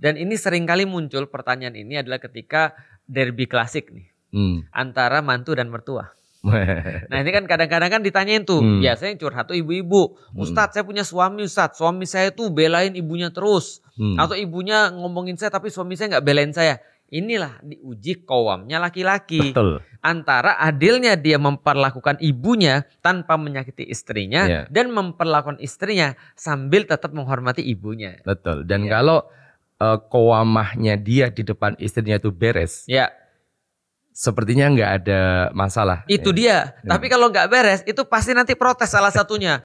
Dan ini sering kali muncul pertanyaan ini adalah ketika derby klasik nih. Hmm. Antara mantu dan mertua. nah ini kan kadang-kadang kan ditanyain tuh. Hmm. Biasanya curhat tuh ibu-ibu. Hmm. Ustadz hmm. saya punya suami Ustadz. Suami saya tuh belain ibunya terus. Hmm. Atau ibunya ngomongin saya tapi suami saya nggak belain saya. Inilah diuji kowamnya laki-laki. Antara adilnya dia memperlakukan ibunya tanpa menyakiti istrinya yeah. dan memperlakukan istrinya sambil tetap menghormati ibunya. Betul. Dan yeah. kalau uh, eh, koamahnya dia di depan istrinya itu beres. Ya. Sepertinya nggak ada masalah. Itu ya. dia. Ya. Tapi kalau nggak beres, itu pasti nanti protes salah satunya.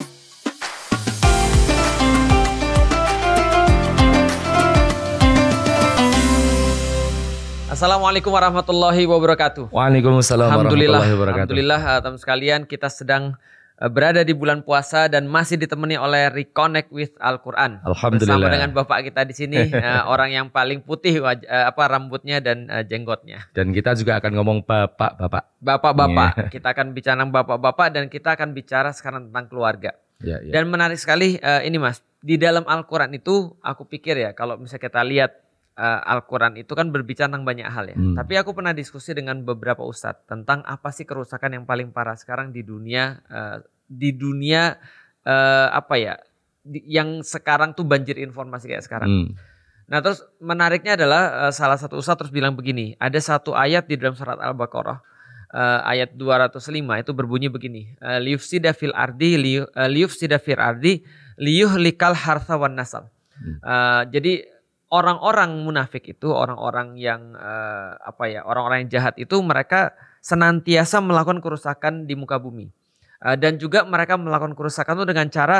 Assalamualaikum warahmatullahi wabarakatuh. Waalaikumsalam warahmatullahi wabarakatuh. Alhamdulillah, eh, teman sekalian kita sedang Eh, berada di bulan puasa dan masih ditemani oleh Reconnect with Al-Qur'an. Alhamdulillah. Bersama dengan Bapak kita di sini eh, orang yang paling putih eh, apa rambutnya dan jenggotnya. Dan kita juga akan ngomong Bapak, Bapak. Bapak-bapak. Yeah. Kita akan bicara Bapak-bapak dan kita akan bicara sekarang tentang keluarga. Yeah, yeah. Dan menarik sekali uh, ini Mas, di dalam Al-Qur'an itu aku pikir ya kalau misalnya kita lihat uh, Al-Quran itu kan berbicara tentang banyak hal ya. Hmm. Tapi aku pernah diskusi dengan beberapa ustadz tentang apa sih kerusakan yang paling parah sekarang di dunia uh, di dunia uh, apa ya yang sekarang tuh banjir informasi kayak sekarang. Hmm. Nah terus menariknya adalah uh, salah satu ustadz terus bilang begini, ada satu ayat di dalam surat Al-Baqarah uh, ayat 205 itu berbunyi begini, uh, liyufsida fil ardi li, likal liyufsida ardi hartha wan nasal. Hmm. jadi orang-orang munafik itu, orang-orang yang uh, apa ya, orang-orang yang jahat itu mereka senantiasa melakukan kerusakan di muka bumi. Eh, dan juga mereka melakukan kerusakan itu dengan cara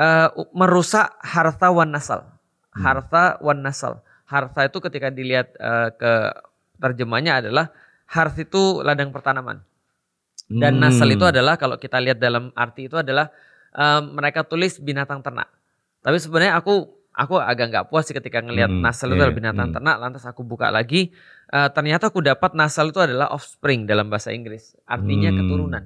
uh, merusak harta wan nasal. Hmm. Harta wan nasal. Harta itu ketika dilihat uh, ke terjemahnya adalah harta itu ladang pertanaman. Dan hmm. nasal itu adalah kalau kita lihat dalam arti itu adalah uh, mereka tulis binatang ternak. Tapi sebenarnya aku aku agak nggak puas sih ketika ngelihat hmm, nasal itu iya, adalah binatang hmm. ternak lantas aku buka lagi uh, ternyata aku dapat nasal itu adalah offspring dalam bahasa Inggris artinya hmm. keturunan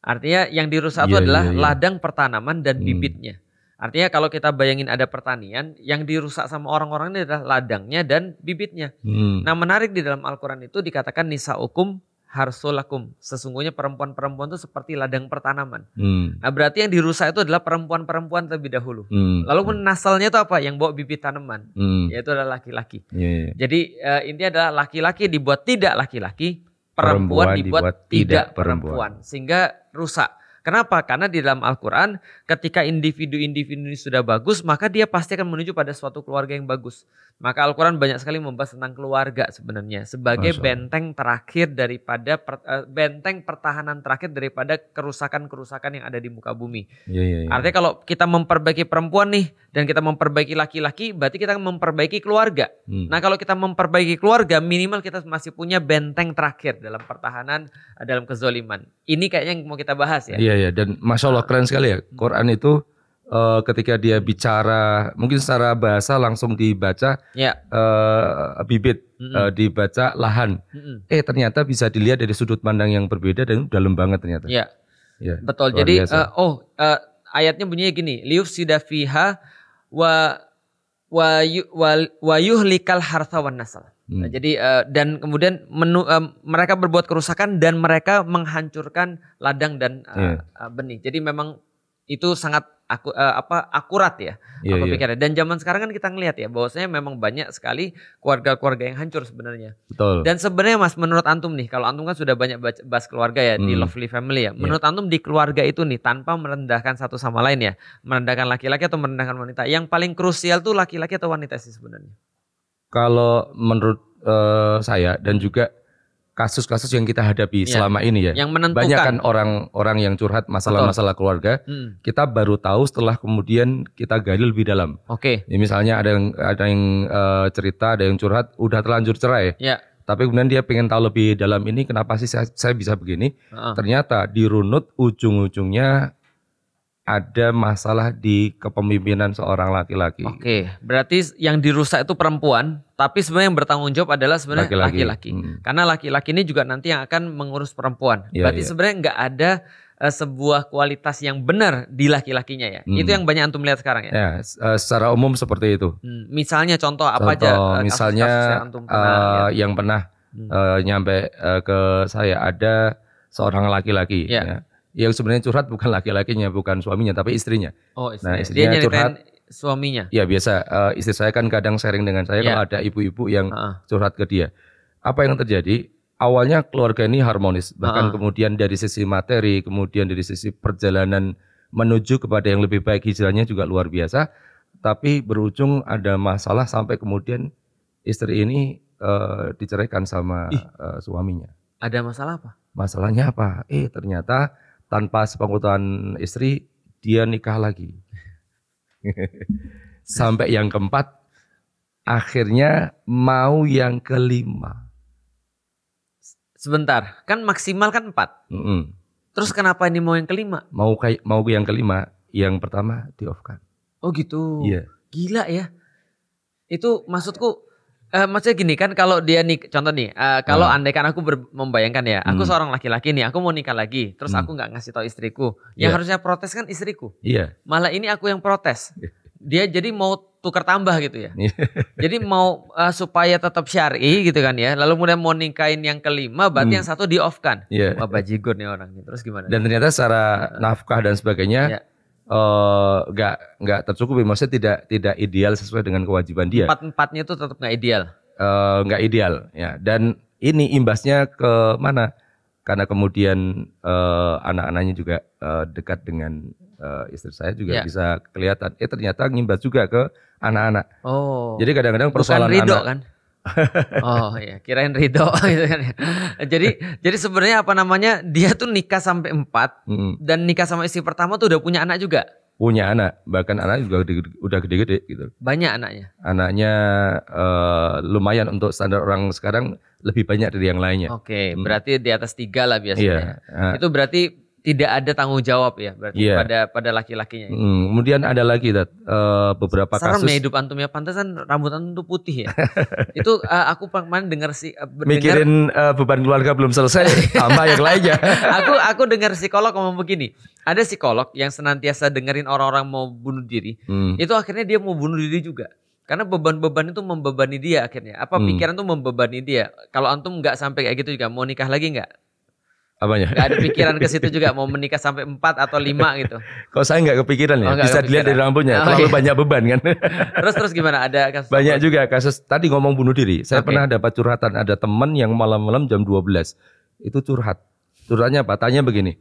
Artinya yang dirusak yeah, itu iya, adalah yeah, yeah. ladang pertanaman dan hmm. bibitnya. Artinya kalau kita bayangin ada pertanian, yang dirusak sama orang-orang ini adalah ladangnya dan bibitnya. Hmm. Nah menarik di dalam Al-Quran itu dikatakan nisa hukum harsulakum. Sesungguhnya perempuan-perempuan itu seperti ladang pertanaman. Hmm. Nah berarti yang dirusak itu adalah perempuan-perempuan terlebih dahulu. Hmm. Lalu nasalnya itu apa? Yang bawa bibit tanaman. Hmm. Yaitu adalah laki-laki. Yeah. Iya. Jadi uh, intinya adalah laki-laki dibuat tidak laki-laki perempuan, perempuan dibuat, dibuat tidak perempuan. perempuan sehingga rusak Kenapa? Karena di dalam Al-Quran ketika individu-individu ini sudah bagus maka dia pasti akan menuju pada suatu keluarga yang bagus. Maka Al-Quran banyak sekali membahas tentang keluarga sebenarnya sebagai Masa. benteng terakhir daripada per, eh, benteng pertahanan terakhir daripada kerusakan-kerusakan yang ada di muka bumi. Ya, ya, ya. Artinya kalau kita memperbaiki perempuan nih dan kita memperbaiki laki-laki berarti kita memperbaiki keluarga. Hmm. Nah kalau kita memperbaiki keluarga minimal kita masih punya benteng terakhir dalam pertahanan eh, dalam kezoliman. Ini kayaknya yang mau kita bahas ya. ya Iya ya dan masya Allah keren sekali ya hmm. Quran itu uh, ketika dia bicara mungkin secara bahasa langsung dibaca ya. uh, bibit mm -hmm. uh, dibaca lahan mm -hmm. eh ternyata bisa dilihat dari sudut pandang yang berbeda dan dalam banget ternyata ya, ya betul jadi uh, oh uh, ayatnya bunyinya gini liuf sidafiha wa wayuh likal yuhlikal nasal. Hmm. Nah, jadi uh, dan kemudian menu, uh, mereka berbuat kerusakan dan mereka menghancurkan ladang dan uh, eh, yeah. Iya. uh, benih. Jadi memang itu sangat aku uh, apa akurat ya yeah, apa iya. yeah. pikirnya. Dan zaman sekarang kan kita ngelihat ya bahwasanya memang banyak sekali keluarga-keluarga yang hancur sebenarnya. Betul. Dan sebenarnya Mas menurut antum nih kalau antum kan sudah banyak bahas keluarga ya hmm. di Lovely Family ya. Iya. Menurut yeah. antum di keluarga itu nih tanpa merendahkan satu sama lain ya, merendahkan laki-laki atau merendahkan wanita. Yang paling krusial tuh laki-laki atau wanita sih sebenarnya. Kalau menurut uh, saya dan juga kasus-kasus yang kita hadapi ya. selama ini ya. Yang menentukan. Banyak kan orang-orang yang curhat masalah-masalah keluarga. Hmm. Kita baru tahu setelah kemudian kita gali lebih dalam. Oke. Okay. Ya, misalnya ada yang ada yang uh, cerita, ada yang curhat, udah terlanjur cerai. Ya. Tapi kemudian dia pengen tahu lebih dalam ini kenapa sih saya, saya bisa begini. Uh di Ternyata dirunut ujung-ujungnya ada masalah di kepemimpinan seorang laki-laki. Oke, okay. berarti yang dirusak itu perempuan, tapi sebenarnya yang bertanggung jawab adalah sebenarnya laki-laki. Hmm. Karena laki-laki ini juga nanti yang akan mengurus perempuan. Yeah, berarti yeah. sebenarnya nggak ada uh, sebuah kualitas yang benar di laki-lakinya ya. Hmm. Itu yang banyak antum lihat sekarang ya. Ya, uh, secara umum seperti itu. Hmm. Misalnya contoh, contoh apa aja? Uh, misalnya yang, pernah, uh, yang pernah hmm. nyampe uh, ke saya ada seorang laki-laki. Yeah. Ya, ya yang sebenarnya curhat bukan laki-lakinya, bukan suaminya, tapi istrinya. Oh, istrinya. Nah, istrinya Dia curhat suaminya. Iya biasa, uh, istri saya kan kadang sharing dengan saya yeah. kalau ada ibu-ibu yang uh -uh. curhat ke dia. Apa yang terjadi? Awalnya keluarga ini harmonis, bahkan uh -uh. kemudian dari sisi materi, kemudian dari sisi perjalanan menuju kepada yang lebih baik hijrahnya juga luar biasa. Tapi berujung ada masalah sampai kemudian istri ini uh, diceraikan sama uh, suaminya. Ada masalah apa? Masalahnya apa? Eh ternyata tanpa sepengetahuan istri dia nikah lagi. Sampai yang keempat akhirnya mau yang kelima. Sebentar, kan maksimal kan empat. Mm -hmm. Terus kenapa ini mau yang kelima? Mau kayak mau yang kelima, yang pertama di off kan. Oh gitu. Iya. Yeah. Gila ya. Itu maksudku Uh, maksudnya gini kan kalau dia nih contoh nih uh, kalau hmm. andai kan aku ber, membayangkan ya aku hmm. seorang laki-laki nih aku mau nikah lagi terus hmm. aku nggak ngasih tau istriku yang iya. harusnya protes kan istriku yeah. malah ini aku yang protes iya. dia jadi mau tukar tambah gitu ya iya. jadi mau uh, supaya tetap syari gitu kan ya lalu kemudian mau nikahin yang kelima berarti hmm. yang satu di off kan yeah. wah bajigur nih orang terus gimana dan ternyata secara nafkah dan sebagainya yeah Eh, nggak uh, nggak tercukupi maksudnya tidak tidak ideal sesuai dengan kewajiban dia empat empatnya itu tetap nggak ideal eh, nggak uh, ideal ya dan ini imbasnya ke mana karena kemudian uh, anak-anaknya juga uh, dekat dengan uh, istri saya juga ya. bisa kelihatan eh ternyata ngimbas juga ke anak-anak oh jadi kadang-kadang persoalan Bukan rido, anak kan? oh iya kirain ridho gitu kan. Ya. jadi jadi sebenarnya apa namanya dia tuh nikah sampai empat hmm. dan nikah sama istri pertama tuh udah punya anak juga. Punya anak, bahkan anak juga gede, udah gede-gede gitu. Banyak anaknya. Anaknya uh, lumayan untuk standar orang sekarang lebih banyak dari yang lainnya. Oke, okay, hmm. berarti di atas tiga lah biasanya. Yeah. Iya, ya. Itu berarti tidak ada tanggung jawab ya berarti yeah. pada pada laki-lakinya. Hmm, kemudian ada lagi dat, uh, eh, beberapa Sarang kasus. Serem ya, hidup antum ya pantasan rambut antum tuh putih ya. itu uh, aku kemarin dengar si uh, mikirin uh, beban keluarga belum selesai tambah yang lainnya. aku aku dengar psikolog ngomong begini. Ada psikolog yang senantiasa dengerin orang-orang mau bunuh diri. Hmm. Itu akhirnya dia mau bunuh diri juga karena beban-beban itu membebani dia akhirnya apa hmm. pikiran tuh membebani dia kalau antum nggak sampai kayak gitu juga mau nikah lagi nggak Apanya? Gak ada pikiran ke situ juga mau menikah sampai 4 atau 5 gitu. Kalau saya nggak kepikiran ya, oh, bisa dilihat dari rambutnya, oh, terlalu iya. banyak beban kan. terus terus gimana? Ada kasus Banyak apa? juga kasus tadi ngomong bunuh diri. Saya okay. pernah dapat curhatan ada teman yang malam-malam jam 12. Itu curhat. Curhatnya apa? Tanya begini.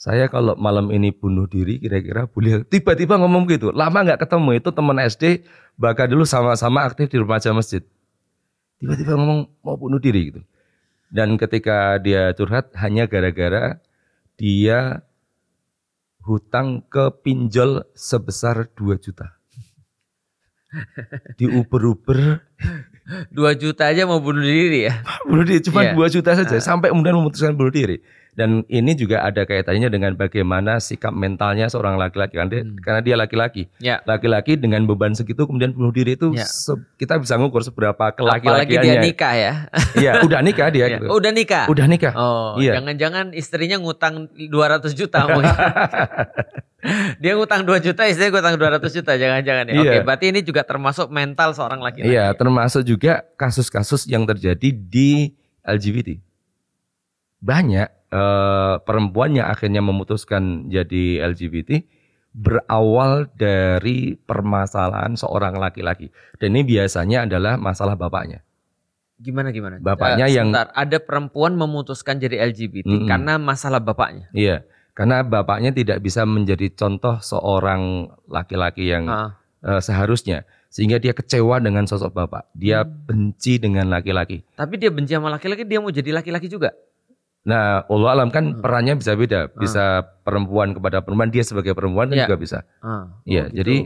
Saya kalau malam ini bunuh diri kira-kira boleh. Tiba-tiba ngomong gitu. Lama nggak ketemu itu teman SD bahkan dulu sama-sama aktif di remaja masjid. Tiba-tiba ngomong mau bunuh diri gitu. Dan ketika dia curhat hanya gara-gara dia hutang ke pinjol sebesar 2 juta. Di uber-uber 2 juta aja mau bunuh diri ya. Bunuh diri cuma yeah. 2 juta saja ah. sampai kemudian memutuskan bunuh diri. Dan ini juga ada kaitannya dengan bagaimana sikap mentalnya seorang laki-laki. Kan, hmm. Karena dia laki-laki. laki ya. Laki-laki dengan beban segitu kemudian bunuh diri itu ya. kita bisa ngukur seberapa kelaki-lakiannya. Apalagi dia nikah ya. Iya, udah nikah dia. Ya. Gitu. Udah nikah? Udah nikah. Oh, iya. jangan-jangan istrinya ngutang 200 juta dia ngutang 2 juta, istrinya ngutang 200 juta. Jangan-jangan ya. Iya. Oke, berarti ini juga termasuk mental seorang laki-laki. Iya, termasuk juga kasus-kasus yang terjadi di LGBT. Banyak Eh, perempuan yang akhirnya memutuskan jadi LGBT berawal dari permasalahan seorang laki-laki. Dan ini biasanya adalah masalah bapaknya. Gimana gimana? Bapaknya uh, yang ada perempuan memutuskan jadi LGBT mm -mm. karena masalah bapaknya. Iya. Karena bapaknya tidak bisa menjadi contoh seorang laki-laki yang uh. Uh, seharusnya sehingga dia kecewa dengan sosok bapak. Dia hmm. benci dengan laki-laki. Tapi dia benci sama laki-laki, dia mau jadi laki-laki juga. Nah, Allah alam kan hmm. perannya bisa beda, hmm. bisa hmm. perempuan kepada perempuan, dia sebagai perempuan kan iya. juga bisa. Ah, oh iya, gitu. jadi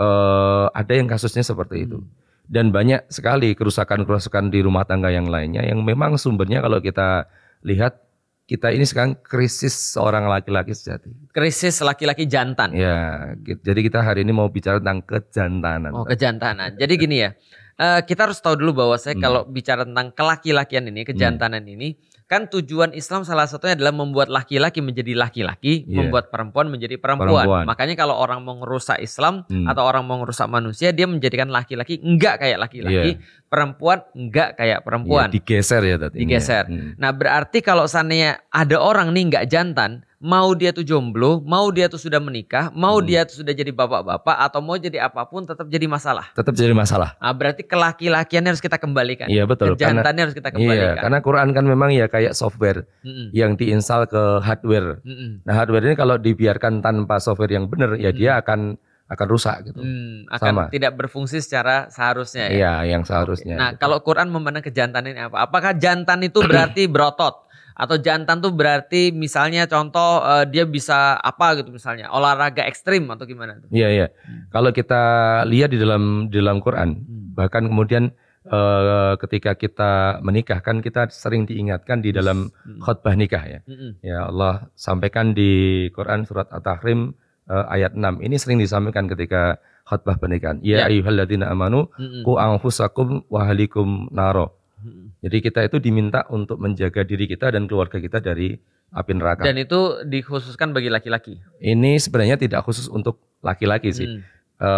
uh, eh, ada yang kasusnya seperti itu. Hmm. Dan banyak sekali kerusakan-kerusakan di rumah tangga yang lainnya yang memang sumbernya kalau kita lihat kita ini sekarang krisis seorang laki-laki sejati. Krisis laki-laki jantan. Ya, jadi kita hari ini mau bicara tentang kejantanan. Oh, kejantanan. Jadi gini ya, eh, kita harus tahu dulu bahwa saya hmm. kalau bicara tentang kelaki-lakian ini, hmm. kejantanan hmm. ini Kan tujuan Islam salah satunya adalah membuat laki-laki menjadi laki-laki, yeah. membuat perempuan menjadi perempuan. perempuan. Makanya kalau orang mau ngerusak Islam hmm. atau orang mau ngerusak manusia, dia menjadikan laki-laki enggak kayak laki-laki, yeah. perempuan enggak kayak iya, perempuan. Yeah, digeser ya tadi. Ya. Digeser. Hmm. Nah, berarti kalau seandainya ada orang nih enggak jantan, mau dia tuh jomblo, mau dia tuh sudah menikah, mau hmm. dia tuh sudah jadi bapak-bapak atau mau jadi apapun tetap jadi masalah. Tetap jadi masalah. Nah, berarti kelaki-lakiannya harus kita kembalikan. Iya betul. Kejantannya harus kita iya, kembalikan. Iya, karena Quran kan memang ya kayak software mm yang diinstal ke hardware. Mm Nah hardware ini kalau dibiarkan tanpa software yang benar ya mm dia akan akan rusak gitu. Hmm, akan Sama. tidak berfungsi secara seharusnya. Ya? Iya, yang seharusnya. Nah, gitu. kalau Quran memandang kejantan ini apa? Apakah jantan itu berarti berotot? atau jantan tuh berarti misalnya contoh uh, dia bisa apa gitu misalnya olahraga ekstrim atau gimana tuh? Iya iya. Hmm. Kalau kita lihat di dalam di dalam Quran hmm. bahkan kemudian uh, ketika kita menikah kan kita sering diingatkan di dalam hmm. khutbah nikah ya. Hmm. Ya Allah sampaikan di Quran surat At-Tahrim uh, ayat 6. Ini sering disampaikan ketika khutbah pernikahan. Ya, yeah. ayyuhalladzina amanu hmm. qu anfusakum wa ahlikum naro jadi kita itu diminta untuk menjaga diri kita dan keluarga kita dari api neraka. Dan itu dikhususkan bagi laki-laki. Ini sebenarnya tidak khusus untuk laki-laki sih. Hmm. E,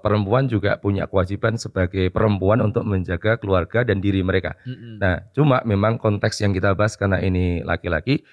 perempuan juga punya kewajiban sebagai perempuan untuk menjaga keluarga dan diri mereka. Hmm. Nah, cuma memang konteks yang kita bahas karena ini laki-laki,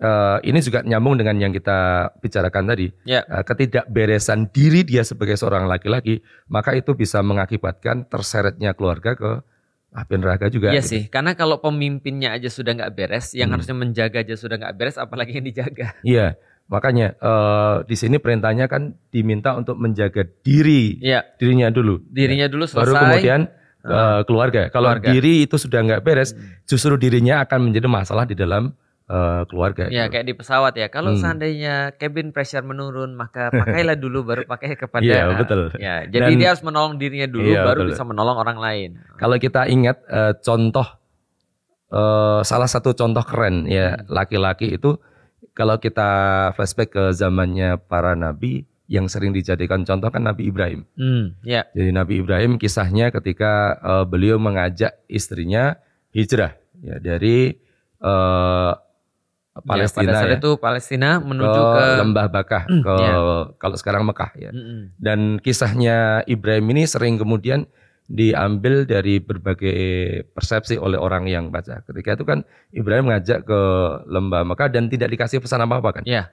Uh, ini juga nyambung dengan yang kita bicarakan tadi. Yeah. Ya. Uh, ketidakberesan diri dia sebagai seorang laki-laki, maka itu bisa mengakibatkan terseretnya keluarga ke api ah, neraka juga. Iya gitu. sih, karena kalau pemimpinnya aja sudah nggak beres, yang hmm. harusnya menjaga aja sudah nggak beres, apalagi yang dijaga. Iya, makanya uh, di sini perintahnya kan diminta untuk menjaga diri, iya. dirinya dulu. Dirinya iya. dulu selesai. Baru kemudian uh, keluarga. Kalau keluarga. diri itu sudah nggak beres, hmm. justru dirinya akan menjadi masalah di dalam Eh, keluarga. Ya, gitu. kayak di pesawat ya. Kalau hmm. seandainya cabin pressure menurun, maka pakailah dulu baru pakai kepada. Iya, betul. Ya, jadi Dan, dia harus menolong dirinya dulu iya, baru betul. bisa menolong orang lain. Kalau kita ingat uh, contoh uh, salah satu contoh keren ya hmm. laki-laki hmm. itu kalau kita flashback ke zamannya para nabi yang sering dijadikan contoh kan Nabi Ibrahim. Hmm, yeah. Jadi Nabi Ibrahim kisahnya ketika uh, beliau mengajak istrinya hijrah ya dari uh, Ya, Palestina ya, pada saat ya. itu Palestina menuju ke, ke Lembah Bakah mm, ke ya. kalau sekarang Mekah ya. Mm -mm. Dan kisahnya Ibrahim ini sering kemudian diambil dari berbagai persepsi oleh orang yang baca. Ketika itu kan Ibrahim mengajak ke Lembah Mekah dan tidak dikasih pesan apa-apa kan. Yeah.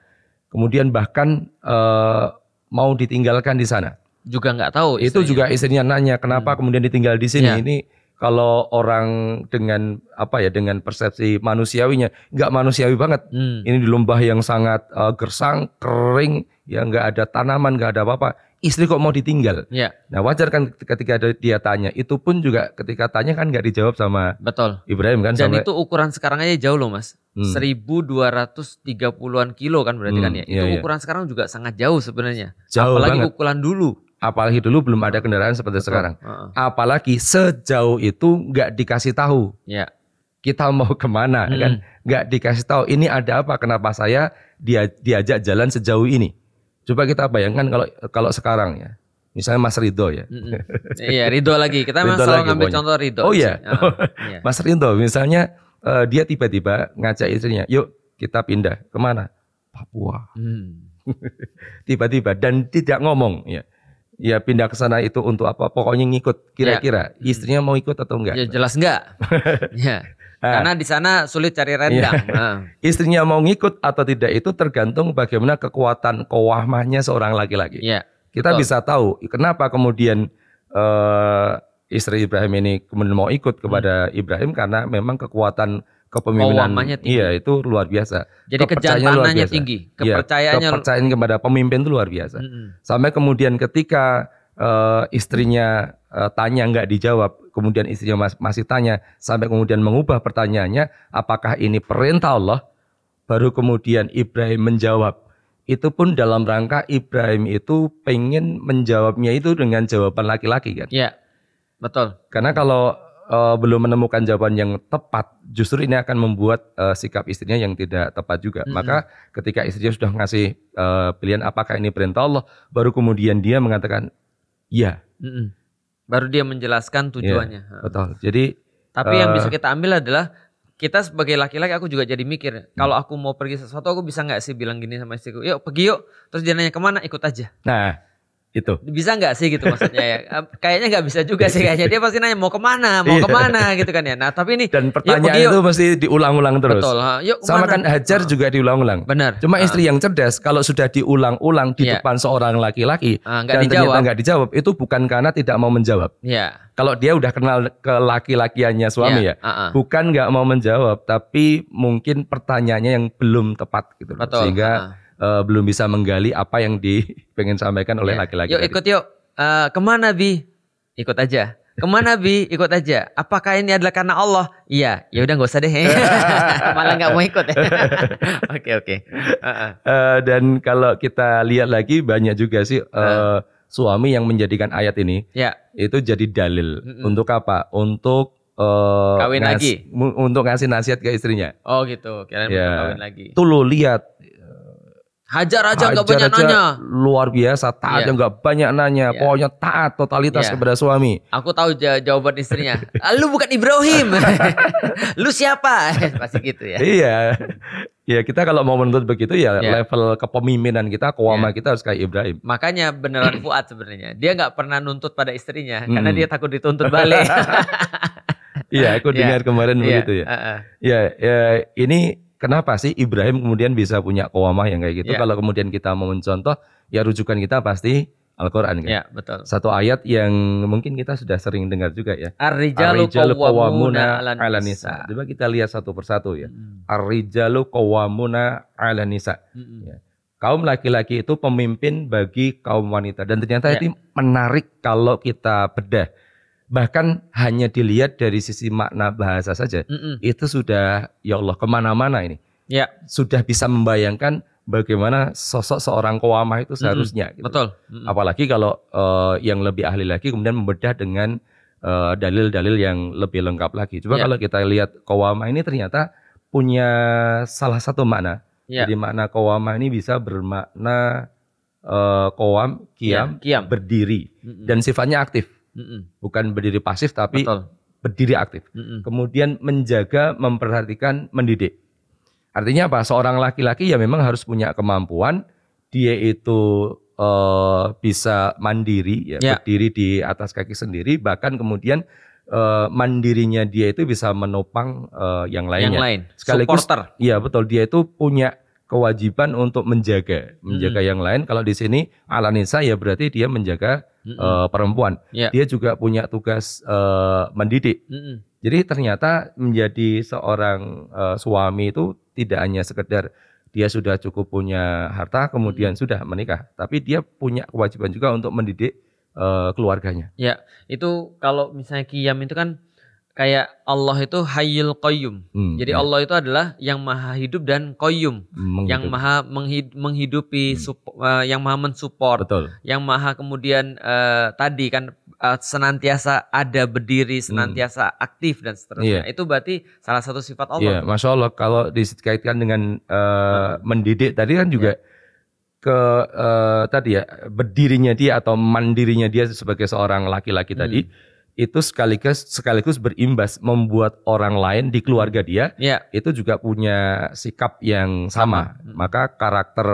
Kemudian bahkan uh, mau ditinggalkan di sana. Juga nggak tahu. Istrinya. Itu juga istrinya nanya kenapa mm. kemudian ditinggal di sini. yeah. Ini kalau orang dengan apa ya dengan persepsi manusiawinya nggak manusiawi banget. Hmm. Ini di lembah yang sangat uh, gersang, kering, yang nggak ada tanaman, nggak ada apa-apa. Istri kok mau ditinggal? Ya. Nah wajar kan ketika dia tanya, itu pun juga ketika tanya kan nggak dijawab sama Betul. Ibrahim kan. Dan sampai, itu ukuran sekarang aja jauh loh mas, hmm. seribu dua hmm. 1230-an kilo kan berarti kan hmm, kan ya. Itu iya, iya, ukuran sekarang juga sangat jauh sebenarnya. Jauh Apalagi banget. ukuran dulu. Apalagi dulu belum ada kendaraan seperti Betul. sekarang. Uh-uh. Apalagi sejauh itu nggak dikasih tahu. Ya. Kita mau kemana ya kan? hmm. kan? Nggak dikasih tahu. Ini ada apa? Kenapa saya dia, diajak jalan sejauh ini? Coba kita bayangkan kalau kalau sekarang ya. Misalnya Mas Rido ya. Mm-mm. Iya Rido lagi. Kita Rido selalu lagi, ngambil contoh Rido. Oh iya. Ah, iya. Mas Rido misalnya uh, dia tiba-tiba ngajak istrinya, yuk kita pindah kemana? Papua. Hmm. Tiba-tiba dan tidak ngomong ya ya pindah ke sana itu untuk apa? Pokoknya ngikut kira-kira ya. Hmm. istrinya mau ikut atau enggak? Ya jelas enggak. ya. Ah. Karena di sana sulit cari iya. rendang. Ya. Nah. Istrinya mau ngikut atau tidak itu tergantung bagaimana kekuatan kewahmahnya seorang laki-laki. Ya. Kita betul. bisa tahu kenapa kemudian uh, istri Ibrahim ini kemudian mau ikut kepada hmm. Ibrahim karena memang kekuatan kepemimpinan tinggi. iya itu luar biasa. Jadi kejantanannya tinggi, iya, kepercayaannya iya, kepercayaan kepada pemimpin itu luar biasa. Mm -hmm. Sampai kemudian ketika uh, istrinya uh, tanya nggak dijawab, kemudian istrinya mas masih tanya sampai kemudian mengubah pertanyaannya, apakah ini perintah Allah? Baru kemudian Ibrahim menjawab. Itu pun dalam rangka Ibrahim itu pengen menjawabnya itu dengan jawaban laki-laki kan? Iya, betul. Karena kalau uh, belum menemukan jawaban yang tepat, justru ini akan membuat uh, sikap istrinya yang tidak tepat juga. Mm -hmm. Maka ketika istrinya sudah ngasih uh, pilihan apakah ini perintah Allah, baru kemudian dia mengatakan ya. Mm -hmm. Baru dia menjelaskan iya, tujuannya. Ya, betul. Jadi tapi uh, yang bisa kita ambil adalah kita sebagai laki-laki aku juga jadi mikir hmm. kalau aku mau pergi sesuatu aku bisa nggak sih bilang gini sama istriku yuk pergi yuk terus dia nanya kemana ikut aja nah gitu bisa nggak sih gitu maksudnya ya kayaknya nggak bisa juga sih kayaknya dia pasti nanya mau kemana mau iya. kemana gitu kan ya nah tapi ini dan pertanyaan yuk, itu pasti diulang-ulang terus betul yuk, sama kan hajar ha. juga diulang-ulang benar cuma ha. istri yang cerdas kalau sudah diulang-ulang di ya. depan seorang laki-laki ha, dan dijawab. ternyata nggak dijawab itu bukan karena tidak mau menjawab ya. kalau dia udah kenal ke laki-lakiannya suami iya. ya, ya bukan nggak mau menjawab tapi mungkin pertanyaannya yang belum tepat gitu betul. sehingga ha uh, belum bisa menggali apa yang dipengen sampaikan oleh ya. laki-laki. Yuk ikut yuk. Uh, kemana Bi? Ikut aja. Kemana Bi? Ikut aja. Apakah ini adalah karena Allah? Iya. Ya udah nggak usah deh. Malah nggak mau ikut. Oke oke. Okay, eh, dan kalau kita lihat lagi banyak juga sih uh, suami yang menjadikan ayat ini. Ya. Itu jadi dalil. Mm -mm. Untuk apa? Untuk uh, kawin ngas lagi. Untuk ngasih nasihat ke istrinya. Oh gitu. Kira-kira ya. kawin lagi. Tuh lo lihat Hajar aja nggak banyak aja nanya. Luar biasa, taat yeah. nggak banyak nanya. Yeah. Pokoknya taat totalitas yeah. kepada suami. Aku tahu jawaban istrinya. Ah, lu bukan Ibrahim. lu siapa? Pasti gitu ya. Iya. Ya kita kalau mau menuntut begitu ya yeah. level kepemimpinan kita, kewama yeah. kita harus kayak Ibrahim. Makanya beneran Fuad sebenarnya. Dia nggak pernah nuntut pada istrinya hmm. karena dia takut dituntut balik. Iya, aku iya. dengar yeah. kemarin yeah. begitu ya. Iya, uh -uh. ya, ya ini Kenapa sih Ibrahim kemudian bisa punya kawamah yang kayak gitu? Ya. Kalau kemudian kita mau mencontoh, ya rujukan kita pasti Al-Quran kan? Ya, betul. Satu ayat yang mungkin kita sudah sering dengar juga ya. Ar-rijalu qawwamuna ala nisa. Coba kita lihat satu persatu ya. Hmm. Ar-rijalu qawwamuna ala nisa. Hmm. Ya. Kaum laki-laki itu pemimpin bagi kaum wanita. Dan ternyata ya. itu menarik kalau kita bedah bahkan hanya dilihat dari sisi makna bahasa saja mm -mm. itu sudah ya Allah kemana-mana ini ya sudah bisa membayangkan bagaimana sosok seorang kowamah itu seharusnya mm -mm. gitu. betul mm -mm. apalagi kalau uh, yang lebih ahli lagi kemudian membedah dengan eh, dalil-dalil uh, yang lebih lengkap lagi coba ya. kalau kita lihat kowamah ini ternyata punya salah satu makna ya. jadi makna kowamah ini bisa bermakna uh, eh, kowam kiam, ya, kiam. berdiri mm -mm. dan sifatnya aktif mm bukan berdiri pasif tapi Betul. berdiri aktif. Mm Kemudian menjaga, memperhatikan, mendidik. Artinya apa? Seorang laki-laki ya memang harus punya kemampuan dia itu uh, bisa mandiri ya, ya berdiri di atas kaki sendiri bahkan kemudian uh, mandirinya dia itu bisa menopang uh, yang lainnya. Yang lain. Sekaligus, Iya betul dia itu punya kewajiban untuk menjaga menjaga hmm. yang lain. Kalau di sini Alanisa ya berarti dia menjaga mm -mm. Uh, perempuan. Yeah. Dia juga punya tugas uh, mendidik. Mm -mm. Jadi ternyata menjadi seorang uh, suami itu tidak hanya sekedar dia sudah cukup punya harta kemudian mm sudah menikah, tapi dia punya kewajiban juga untuk mendidik uh, keluarganya. Ya, itu kalau misalnya Kiam itu kan kayak Allah itu Hayyul Qayyum. Hmm, Jadi ya. Allah itu adalah yang maha hidup dan qayyum, Menghidup. yang maha menghid, menghidupi, hmm. sup, uh, yang maha mensupport, Betul. yang maha kemudian uh, tadi kan uh, senantiasa ada berdiri, hmm. senantiasa hmm. aktif dan seterusnya. Yeah. Itu berarti salah satu sifat Allah. Yeah, Masya Allah kalau dikaitkan dengan uh, hmm. mendidik tadi kan juga yeah ke uh, tadi ya berdirinya dia atau mandirinya dia sebagai seorang laki-laki hmm. tadi itu sekaligus sekaligus berimbas membuat orang lain di keluarga dia ya. itu juga punya sikap yang sama. sama. Hmm. Maka karakter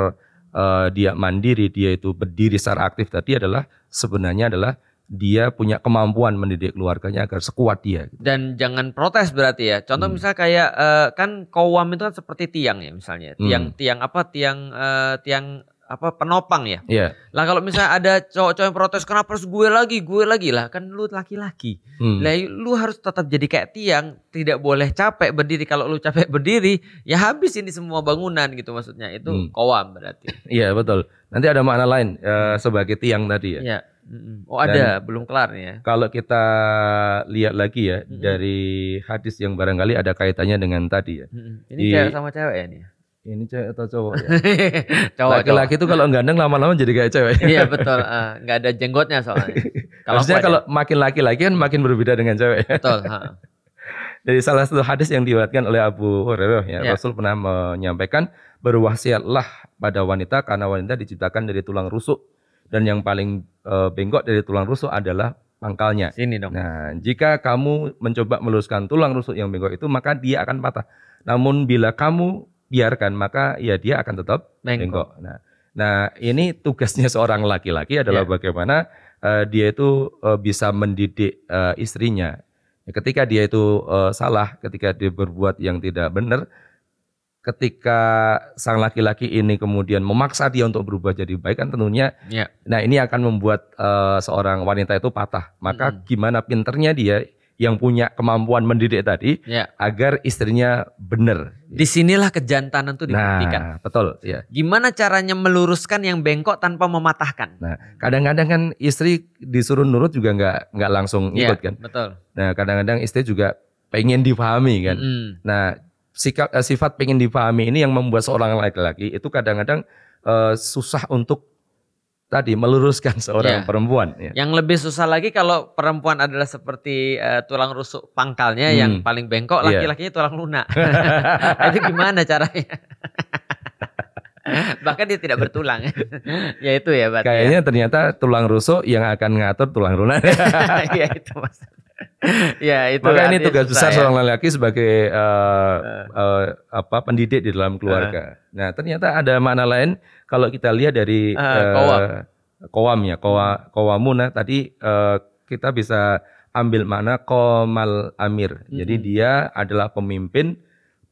uh, dia mandiri, dia itu berdiri secara aktif tadi adalah sebenarnya adalah dia punya kemampuan mendidik keluarganya agar sekuat dia. Dan jangan protes berarti ya. Contoh hmm. misalnya kayak uh, kan kowam itu kan seperti tiang ya misalnya. Tiang-tiang hmm. tiang apa tiang uh, tiang apa penopang ya. Yeah. Lah kalau misalnya ada cowok-cowok yang protes kenapa harus gue lagi, gue lagi lah kan lu laki-laki. Hmm. Lah lu harus tetap jadi kayak tiang, tidak boleh capek berdiri. Kalau lu capek berdiri, ya habis ini semua bangunan gitu maksudnya. Itu hmm. koam berarti. Iya, betul. Nanti ada makna lain uh, sebagai tiang tadi ya. Iya. Oh ada, Dan belum kelar ya. Kalau kita lihat lagi ya mm -hmm. dari hadis yang barangkali ada kaitannya dengan tadi ya. Mm -hmm. Ini Di, cewek sama cewek ya nih. Ya? ini cewek atau cowok ya? cowok laki-laki itu kalau ganteng lama-lama jadi kayak cewek iya betul uh, nggak ada jenggotnya soalnya kalau maksudnya kalau ya. makin laki-laki kan makin berbeda dengan cewek ya. betul ha. Ah. dari salah satu hadis yang diwatkan oleh Abu Hurairah ya, ya. Rasul pernah menyampaikan berwasiatlah pada wanita karena wanita diciptakan dari tulang rusuk dan yang paling uh, bengkok dari tulang rusuk adalah pangkalnya. Sini dong. Nah, jika kamu mencoba meluruskan tulang rusuk yang bengkok itu, maka dia akan patah. Namun bila kamu biarkan maka ya dia akan tetap bengkok. Nah, nah ini tugasnya seorang laki-laki adalah yeah. bagaimana uh, dia itu uh, bisa mendidik uh, istrinya. Ketika dia itu uh, salah, ketika dia berbuat yang tidak benar, ketika sang laki-laki ini kemudian memaksa dia untuk berubah jadi baik kan tentunya yeah. nah ini akan membuat uh, seorang wanita itu patah maka mm -hmm. gimana pinternya dia yang punya kemampuan mendidik tadi ya. agar istrinya benar. Disinilah kejantanan itu dibuktikan. Nah, betul. Ya. Gimana caranya meluruskan yang bengkok tanpa mematahkan? Nah, kadang-kadang kan istri disuruh nurut juga nggak nggak langsung ya, ikut kan. Betul. Nah, kadang-kadang istri juga pengen difahami kan. Nah, sikap eh, sifat pengen difahami ini yang membuat seorang laki-laki itu kadang-kadang uh, susah untuk tadi meluruskan seorang yeah. perempuan. Yeah. Yang lebih susah lagi kalau perempuan adalah seperti uh, tulang rusuk pangkalnya hmm. yang paling bengkok, iya. laki-lakinya tulang lunak. Itu gimana caranya? Bahkan dia tidak bertulang. ya itu ya, Pak. Ya. Kayaknya ya. ternyata tulang rusuk yang akan ngatur tulang lunak. Iya, ya itu maksudnya. ya itu maka ini tugas besar ya. seorang laki sebagai uh, uh, uh, apa pendidik di dalam keluarga. Uh. Nah ternyata ada makna lain kalau kita lihat dari uh, ah, Uh, eh, koam ya, koa, hmm. koamuna nah, tadi uh, kita bisa ambil mana komal amir. Hmm. Jadi dia adalah pemimpin,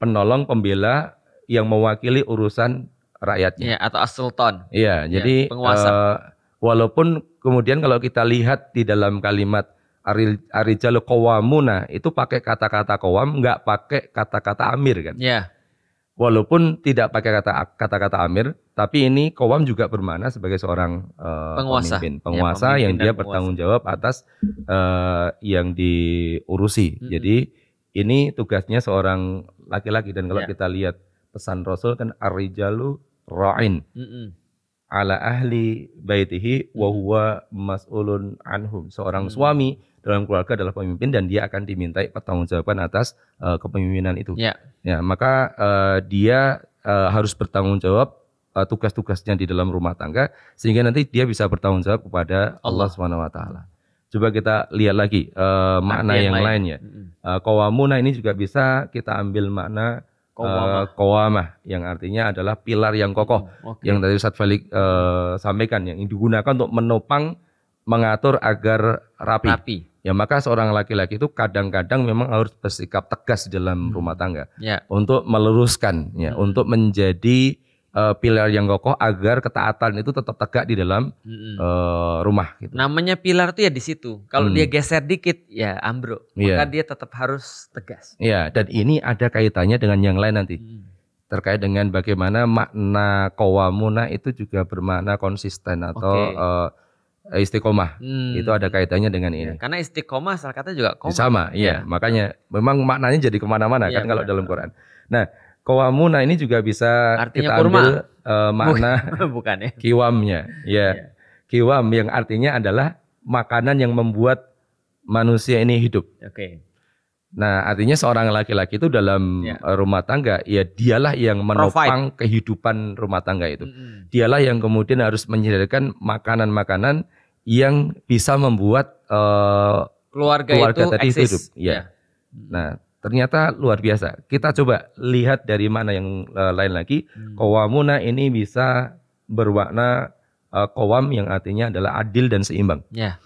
penolong, pembela yang mewakili urusan rakyatnya. Ya, atau asultan. Iya, ya, jadi penguasa. Uh, walaupun kemudian kalau kita lihat di dalam kalimat arijalu kowamuna itu pakai kata-kata kowam, nggak pakai kata-kata amir kan? Iya walaupun tidak pakai kata kata-kata Amir, tapi ini Kowam juga bermana sebagai seorang uh, penguasa, pemimpin, iya, penguasa ya, pemimpin yang dia penguasa. bertanggung jawab atas uh, yang diurusi. Hmm. Jadi ini tugasnya seorang laki-laki dan kalau yeah. kita lihat pesan Rasul kan arijalu ra'in. Hmm. ala ahli baitihi wa huwa mas'ulun anhum. Seorang hmm. suami dalam keluarga adalah pemimpin dan dia akan dimintai pertanggungjawaban atas uh, kepemimpinan itu. Ya. ya maka uh, dia uh, harus bertanggung jawab uh, tugas-tugasnya di dalam rumah tangga sehingga nanti dia bisa bertanggung jawab kepada Allah Subhanahu wa taala. Coba kita lihat lagi uh, makna yang, yang lain. lainnya. Uh, kawamuna ini juga bisa kita ambil makna Kawamah. Uh, yang artinya adalah pilar yang kokoh oh, mm, okay. yang tadi Ustaz Felix uh, sampaikan yang digunakan untuk menopang mengatur agar rapi. rapi. Ya maka seorang laki-laki itu kadang-kadang memang harus bersikap tegas dalam hmm. rumah tangga ya. untuk meluruskan, ya, hmm. untuk menjadi uh, pilar yang kokoh agar ketaatan itu tetap tegak di dalam hmm. uh, rumah. Gitu. Namanya pilar itu ya di situ. Kalau hmm. dia geser dikit ya ambruk. Maka maka iya. dia tetap harus tegas. Ya Dan ini ada kaitannya dengan yang lain nanti hmm. terkait dengan bagaimana makna kawamuna itu juga bermakna konsisten atau okay. Eh, Eh, istiqomah hmm. itu ada kaitannya dengan iya, ini. Ya, karena istiqomah salah kata juga koma. Sama, iya. Ya. Makanya memang maknanya jadi kemana-mana ya, kan kalau iya. dalam Quran. Nah, kawamuna ini juga bisa artinya kita kurma. ambil uh, makna bukan ya. Kiwamnya, ya. ya. Kiwam yang artinya adalah makanan yang membuat manusia ini hidup. Oke. Okay. Nah, artinya seorang laki-laki itu dalam yeah. Ya. rumah tangga, ya dialah yang menopang Provide. kehidupan rumah tangga itu. Mm -hmm. Dialah yang kemudian harus menyediakan makanan-makanan yang bisa membuat uh, eh, keluarga, keluarga itu tadi eksis. hidup. Ya. Yeah. Nah, ternyata luar biasa. Kita coba lihat dari mana yang uh, lain lagi. Mm. Kowamuna ini bisa berwarna uh, eh, kowam yang artinya adalah adil dan seimbang. Yeah.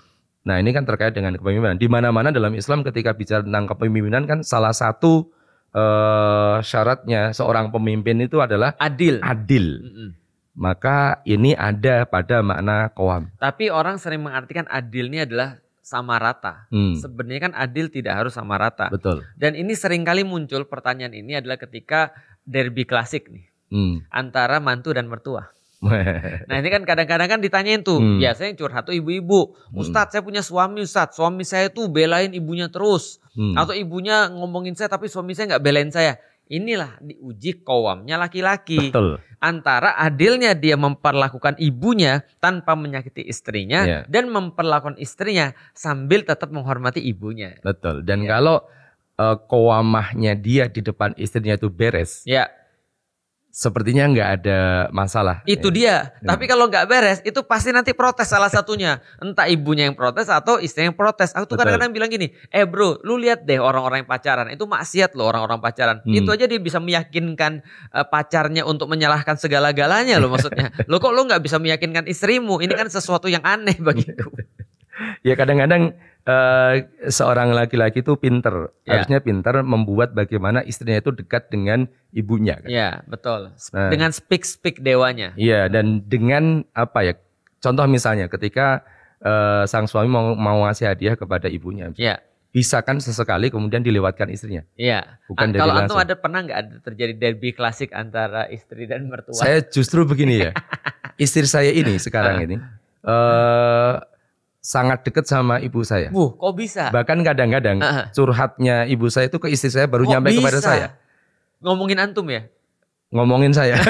Nah ini kan terkait dengan kepemimpinan. Di mana-mana dalam Islam ketika bicara tentang kepemimpinan kan salah satu uh, syaratnya seorang pemimpin itu adalah adil. Adil. Mm hmm Maka ini ada pada makna koam. Tapi orang sering mengartikan adil ini adalah sama rata. Hmm. Sebenarnya kan adil tidak harus sama rata. Betul. Dan ini seringkali muncul pertanyaan ini adalah ketika derby klasik nih. Hmm. Antara mantu dan mertua. nah ini kan kadang-kadang kan ditanyain tuh, hmm. biasanya curhat tuh ibu-ibu. Hmm. Ustadz saya punya suami Ustadz, suami saya tuh belain ibunya terus. Hmm. Atau ibunya ngomongin saya tapi suami saya nggak belain saya. Inilah diuji kawamnya laki-laki. Antara adilnya dia memperlakukan ibunya tanpa menyakiti istrinya yeah. dan memperlakukan istrinya sambil tetap menghormati ibunya. Betul. Dan yeah. kalau uh, dia di depan istrinya itu beres. Ya sepertinya nggak ada masalah. Itu ya. dia. Ya. Tapi kalau nggak beres, itu pasti nanti protes salah satunya. Entah ibunya yang protes atau istri yang protes. Aku tuh kadang-kadang bilang gini, eh bro, lu lihat deh orang-orang yang pacaran, itu maksiat loh orang-orang pacaran. Hmm. Itu aja dia bisa meyakinkan eh, pacarnya untuk menyalahkan segala-galanya loh maksudnya. lo kok lu nggak bisa meyakinkan istrimu? Ini kan sesuatu yang aneh bagiku. ya kadang-kadang Uh, seorang laki-laki itu pinter, yeah. harusnya pinter membuat bagaimana istrinya itu dekat dengan ibunya. Kan? Iya betul. Nah, dengan speak speak dewanya. Iya dan dengan apa ya? Contoh misalnya ketika uh, sang suami mau mau ngasih hadiah kepada ibunya. Iya. Bisa kan sesekali kemudian dilewatkan istrinya. Iya. Bukan dari Kalau antum ada pernah nggak ada terjadi derby klasik antara istri dan mertua? Saya justru begini ya. istri saya ini sekarang ah. ini. Uh, sangat dekat sama ibu saya. Wuh, kok bisa? Bahkan kadang-kadang curhatnya ibu saya itu ke istri saya baru kok nyampe bisa? kepada saya. Ngomongin antum ya? Ngomongin saya.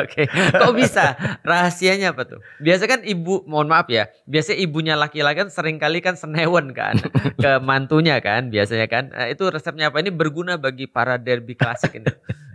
Oke, okay. kok bisa? Rahasianya apa tuh? Biasa kan ibu, mohon maaf ya, biasanya ibunya laki-laki kan sering kali kan senewen kan ke mantunya kan biasanya kan. Nah, itu resepnya apa ini berguna bagi para derby klasik ini.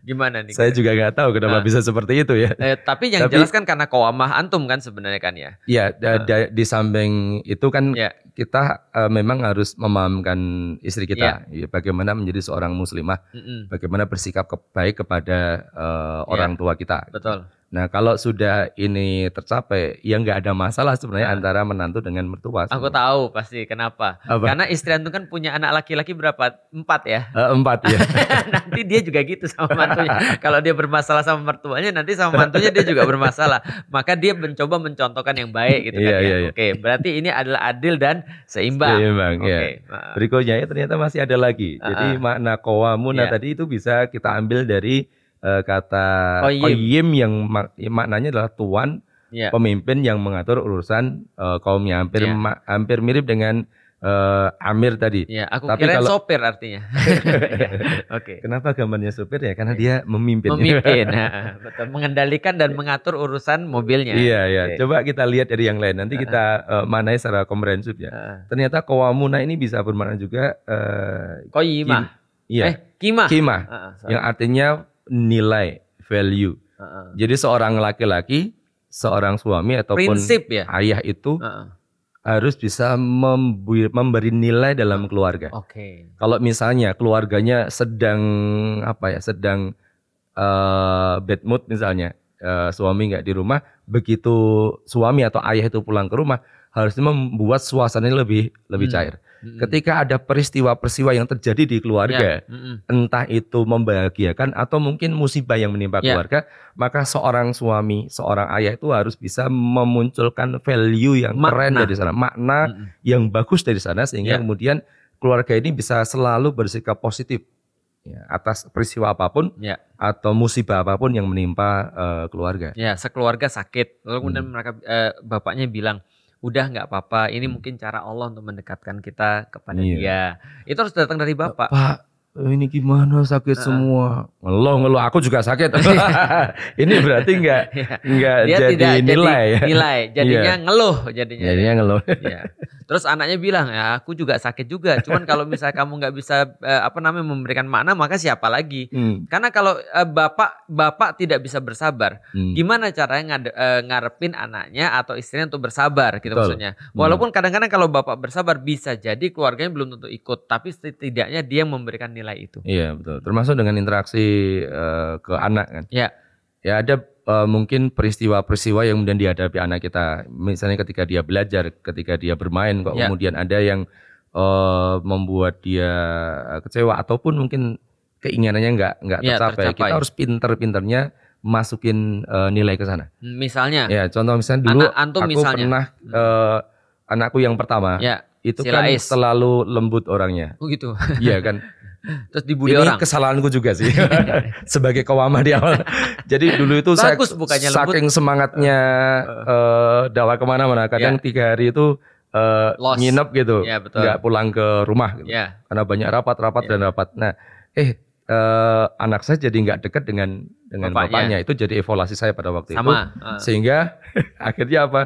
Gimana nih? Saya juga nggak tahu kenapa nah, bisa seperti itu ya. Eh, tapi yang tapi, jelas kan karena kawamah antum kan sebenarnya kan ya. Iya, uh, nah. di, di samping itu kan yeah. kita uh, memang harus memahamkan istri kita yeah. ya, iya, bagaimana menjadi seorang muslimah, mm -mm. bagaimana bersikap baik kepada uh, orang yeah. tua kita. Betul. Nah kalau sudah ini tercapai, ya nggak ada masalah sebenarnya nah. antara menantu dengan mertua. Sebenernya. Aku tahu pasti kenapa. Apa? Karena istri antum kan punya anak laki-laki berapa? Empat ya? Uh, empat ya. nanti dia juga gitu sama mantunya. kalau dia bermasalah sama mertuanya, nanti sama mantunya dia juga bermasalah. Maka dia mencoba mencontohkan yang baik gitu kan. Yeah, ya. yeah, iya. Oke, berarti ini adalah adil dan seimbang. Seimbang. Iya. Oke. Okay. Berikutnya ya ternyata masih ada lagi. Uh -uh. Jadi makna kowamuna yeah. Iya. tadi itu bisa kita ambil dari uh, kata koyim. yang mak maknanya adalah tuan yeah. pemimpin yang mengatur urusan uh, kaumnya hampir yeah. hampir mirip dengan uh, Amir tadi. Ya, aku Tapi kira kalau, sopir artinya. Oke. okay. Kenapa gambarnya sopir ya? Karena ya. dia memimpin. Memimpin, ya. betul. Mengendalikan dan mengatur urusan mobilnya. Iya, iya. Okay. Coba kita lihat dari yang lain. Nanti kita uh, manai secara komprehensif ya. Ternyata kawamuna ini bisa bermakna juga uh, koyimah. iya. Eh, kima. Kima. Uh, yang artinya nilai value. Uh-uh. Jadi seorang laki-laki, seorang suami ataupun Prinsip, ya? ayah itu uh-uh. harus bisa memberi, nilai dalam keluarga. Oke. Okay. Kalau misalnya keluarganya sedang apa ya, sedang uh, bad mood misalnya, uh, suami nggak di rumah, begitu suami atau ayah itu pulang ke rumah harusnya membuat suasananya lebih lebih hmm. cair hmm Ketika ada peristiwa-peristiwa yang terjadi di keluarga, yeah. mm-hmm. entah itu membahagiakan atau mungkin musibah yang menimpa yeah. keluarga, maka seorang suami, seorang ayah itu harus bisa memunculkan value yang makna. keren dari sana, makna mm-hmm. yang bagus dari sana sehingga yeah. kemudian keluarga ini bisa selalu bersikap positif ya, atas peristiwa apapun yeah. atau musibah apapun yang menimpa uh, keluarga. Ya, sekeluarga sakit. Lalu kemudian hmm. mereka uh, bapaknya bilang, udah nggak apa-apa ini hmm. mungkin cara Allah untuk mendekatkan kita kepada iya. dia itu harus datang dari bapak pak Eh, ini gimana sakit semua ngeluh ngeluh aku juga sakit ini berarti enggak enggak iya. Dia jadi tidak nilai jadi ya. nilai jadinya yeah. ngeluh jadinya ya. jadinya ngeluh ya. terus anaknya bilang ya aku juga sakit juga cuman kalau misalnya kamu nggak bisa eh, apa namanya memberikan makna maka siapa lagi hmm. karena kalau eh, bapak bapak tidak bisa bersabar hmm. gimana caranya ngade, ngarepin anaknya atau istrinya untuk bersabar gitu Betul. maksudnya hmm. walaupun kadang-kadang hmm. kalau bapak bersabar bisa jadi keluarganya belum tentu ikut tapi setidaknya dia memberikan nilai nilai itu. Iya betul. Termasuk dengan interaksi uh, ke anak kan. Iya. Ya ada uh, mungkin peristiwa-peristiwa yang kemudian dihadapi anak kita. Misalnya ketika dia belajar, ketika dia bermain, kok ya. kemudian ada yang uh, membuat dia kecewa ataupun mungkin keinginannya nggak nggak ya, tercapai. tercapai. Kita harus pinter-pinternya masukin uh, nilai ke sana. Misalnya. Ya contoh misalnya dulu anak, antum aku misalnya. pernah uh, anakku yang pertama. Ya. Itu kan selalu lembut orangnya. Oh gitu. Iya kan. Terus dibully Ini orang. kesalahanku juga sih. Sebagai kawama di awal. Jadi dulu itu Bagus, saya saking semangatnya uh, uh, eh, dalam kemana-mana. Kadang yeah. tiga hari itu uh, nginep gitu. Yeah, iya, Nggak pulang ke rumah. Gitu. Yeah. Karena banyak rapat, rapat, iya. yeah. dan rapat. Nah eh uh, anak saya jadi nggak deket dengan dengan bapaknya. bapaknya. Itu jadi evaluasi saya pada waktu Sama. itu. Uh. Sehingga akhirnya apa?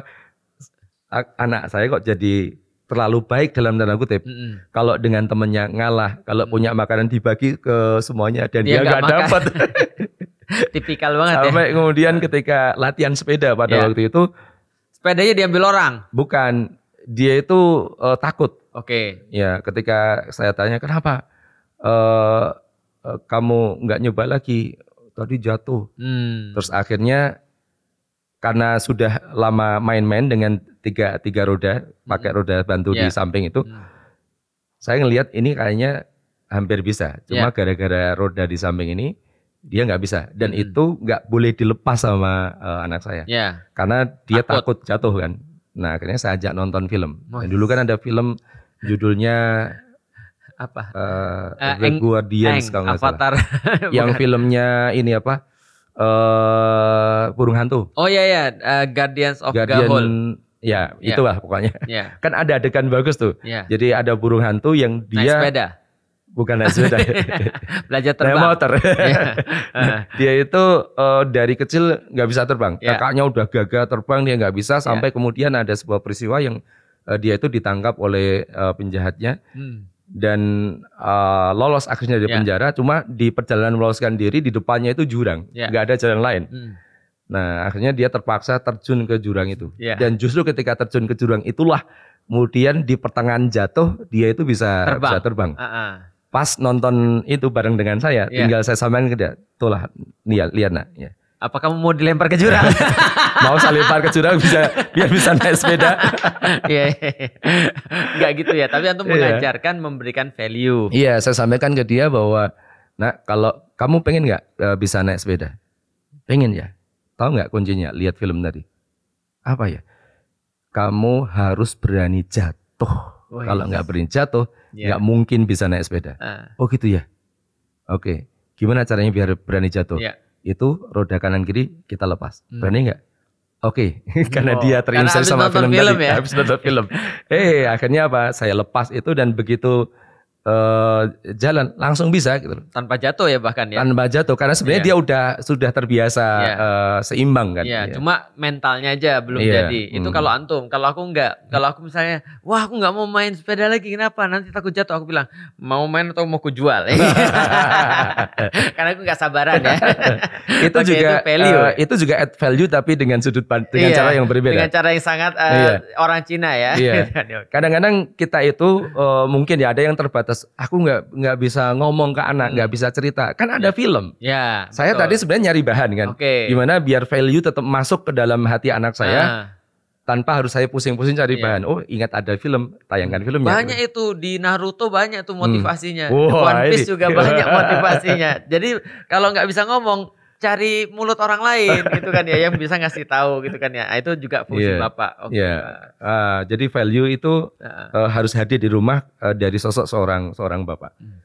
anak saya kok jadi terlalu baik dalam tanda kutip. Mm -hmm. Kalau dengan temennya ngalah, kalau punya makanan dibagi ke semuanya dan dia, dia nggak dapat. Tipikal banget ya. Sampai ya. kemudian ketika latihan sepeda pada yeah. waktu itu sepedanya diambil orang. Bukan, dia itu uh, takut. Oke. Okay. Ya, ketika saya tanya kenapa uh, uh, kamu nggak nyoba lagi tadi jatuh. Hmm. Terus akhirnya karena sudah lama main-main dengan tiga tiga roda hmm. pakai roda bantu yeah. di ya. samping itu hmm. saya ngelihat ini kayaknya hampir bisa cuma ya. gara-gara yeah. roda di samping ini dia nggak bisa dan hmm. itu nggak boleh dilepas sama uh, anak saya yeah. karena dia takut. takut jatuh kan nah akhirnya saya ajak nonton film oh. dulu kan ada film judulnya apa uh, uh, The Eng, Guardians Eng, kalau nggak salah yang filmnya ini apa uh, burung hantu. Oh iya ya, uh, Guardians of Guardian, Gahol. Ya, yeah. itulah pokoknya. Yeah. Kan ada adegan bagus tuh. Yeah. Jadi ada burung hantu yang dia naik sepeda. Bukan naik sepeda. Belajar terbang. Naik motor. yeah. Ya. dia itu uh, dari kecil nggak bisa terbang. Yeah. Kakaknya udah gagal terbang dia nggak bisa sampai yeah. kemudian ada sebuah peristiwa yang dia itu ditangkap oleh uh, penjahatnya. Hmm dan uh, lolos akhirnya dari yeah. penjara cuma di perjalanan meloloskan diri di depannya itu jurang yeah. ada jalan lain mm. nah akhirnya dia terpaksa terjun ke jurang itu yeah. dan justru ketika terjun ke jurang itulah kemudian di pertengahan jatuh dia itu bisa terbang, bisa terbang. Uh -uh. pas nonton itu bareng dengan saya yeah. tinggal saya samain ke dia itulah lihat lihat nak yeah. Apa kamu mau dilempar ke jurang? mau saya lempar ke jurang bisa biar bisa naik sepeda. Iya. Enggak iya, iya. gitu ya, tapi antum iya. mengajarkan memberikan value. Iya, yeah, saya sampaikan ke dia bahwa nah kalau kamu pengen nggak uh, bisa naik sepeda? Pengen ya. Tahu nggak kuncinya? Lihat film tadi. Apa ya? Kamu harus berani jatuh. Oh, kalau nggak berani jatuh, nggak yeah. mungkin bisa naik sepeda. Uh. Oh gitu ya. Oke. Okay. Gimana caranya biar berani jatuh? Yeah itu roda kanan kiri kita lepas. Hmm. Berani nggak? Oke, okay. karena dia terinspirasi sama film, film tadi, ya? habis nonton film. Eh, hey, akhirnya apa? Saya lepas itu dan begitu uh, jalan langsung bisa gitu tanpa jatuh ya bahkan ya tanpa jatuh karena sebenarnya yeah. dia udah sudah terbiasa yeah. Iya. uh, seimbang kan yeah. yeah. cuma mentalnya aja belum yeah. jadi itu hmm. kalau antum kalau aku nggak hmm. kalau aku misalnya wah aku nggak mau main sepeda lagi kenapa nanti takut jatuh aku bilang mau main atau mau kujual. ya? karena aku nggak sabaran ya itu okay, juga itu, value. Uh, itu juga add value tapi dengan sudut dengan yeah. cara yang berbeda dengan cara yang sangat uh, eh, yeah. orang Cina ya kadang iya. kadang-kadang kita itu uh, mungkin ya ada yang terbatas terbatas aku nggak nggak bisa ngomong ke anak nggak hmm. bisa cerita kan ada ya. film ya saya betul. tadi sebenarnya nyari bahan kan okay. gimana biar value tetap masuk ke dalam hati anak saya ah. tanpa harus saya pusing-pusing cari yeah. bahan oh ingat ada film tayangkan filmnya banyak itu di Naruto banyak tuh hmm. motivasinya hmm. wow, One Piece juga banyak motivasinya jadi kalau nggak bisa ngomong cari mulut orang lain gitu kan ya yang bisa ngasih tahu gitu kan ya ah, itu juga fungsi yeah. bapak. Okay. Iya. Yeah. Uh, jadi value itu uh. Uh, harus hadir di rumah uh, dari sosok seorang seorang bapak. Hmm.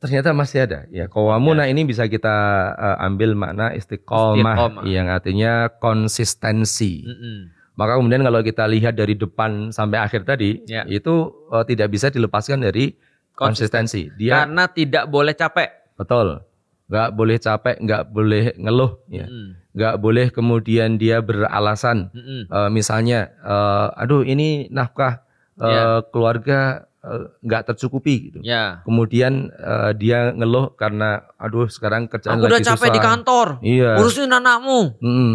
Ternyata masih ada ya kawamuna yeah. ini bisa kita uh, ambil makna istiqomah, istiqomah yang artinya konsistensi. Mm -hmm. Maka kemudian kalau kita lihat dari depan sampai akhir tadi yeah. itu uh, tidak bisa dilepaskan dari konsistensi. konsistensi. Dia, Karena tidak boleh capek. Betul nggak boleh capek, nggak boleh ngeluh, ya. Mm. nggak boleh kemudian dia beralasan, mm uh, misalnya, uh, aduh ini nafkah uh, eh, yeah. keluarga uh, nggak tercukupi gitu. Yeah. Kemudian uh, dia ngeluh karena, aduh sekarang kerjaan Aku lagi susah. Aku udah capek di kantor, iya. urusin anakmu. Mm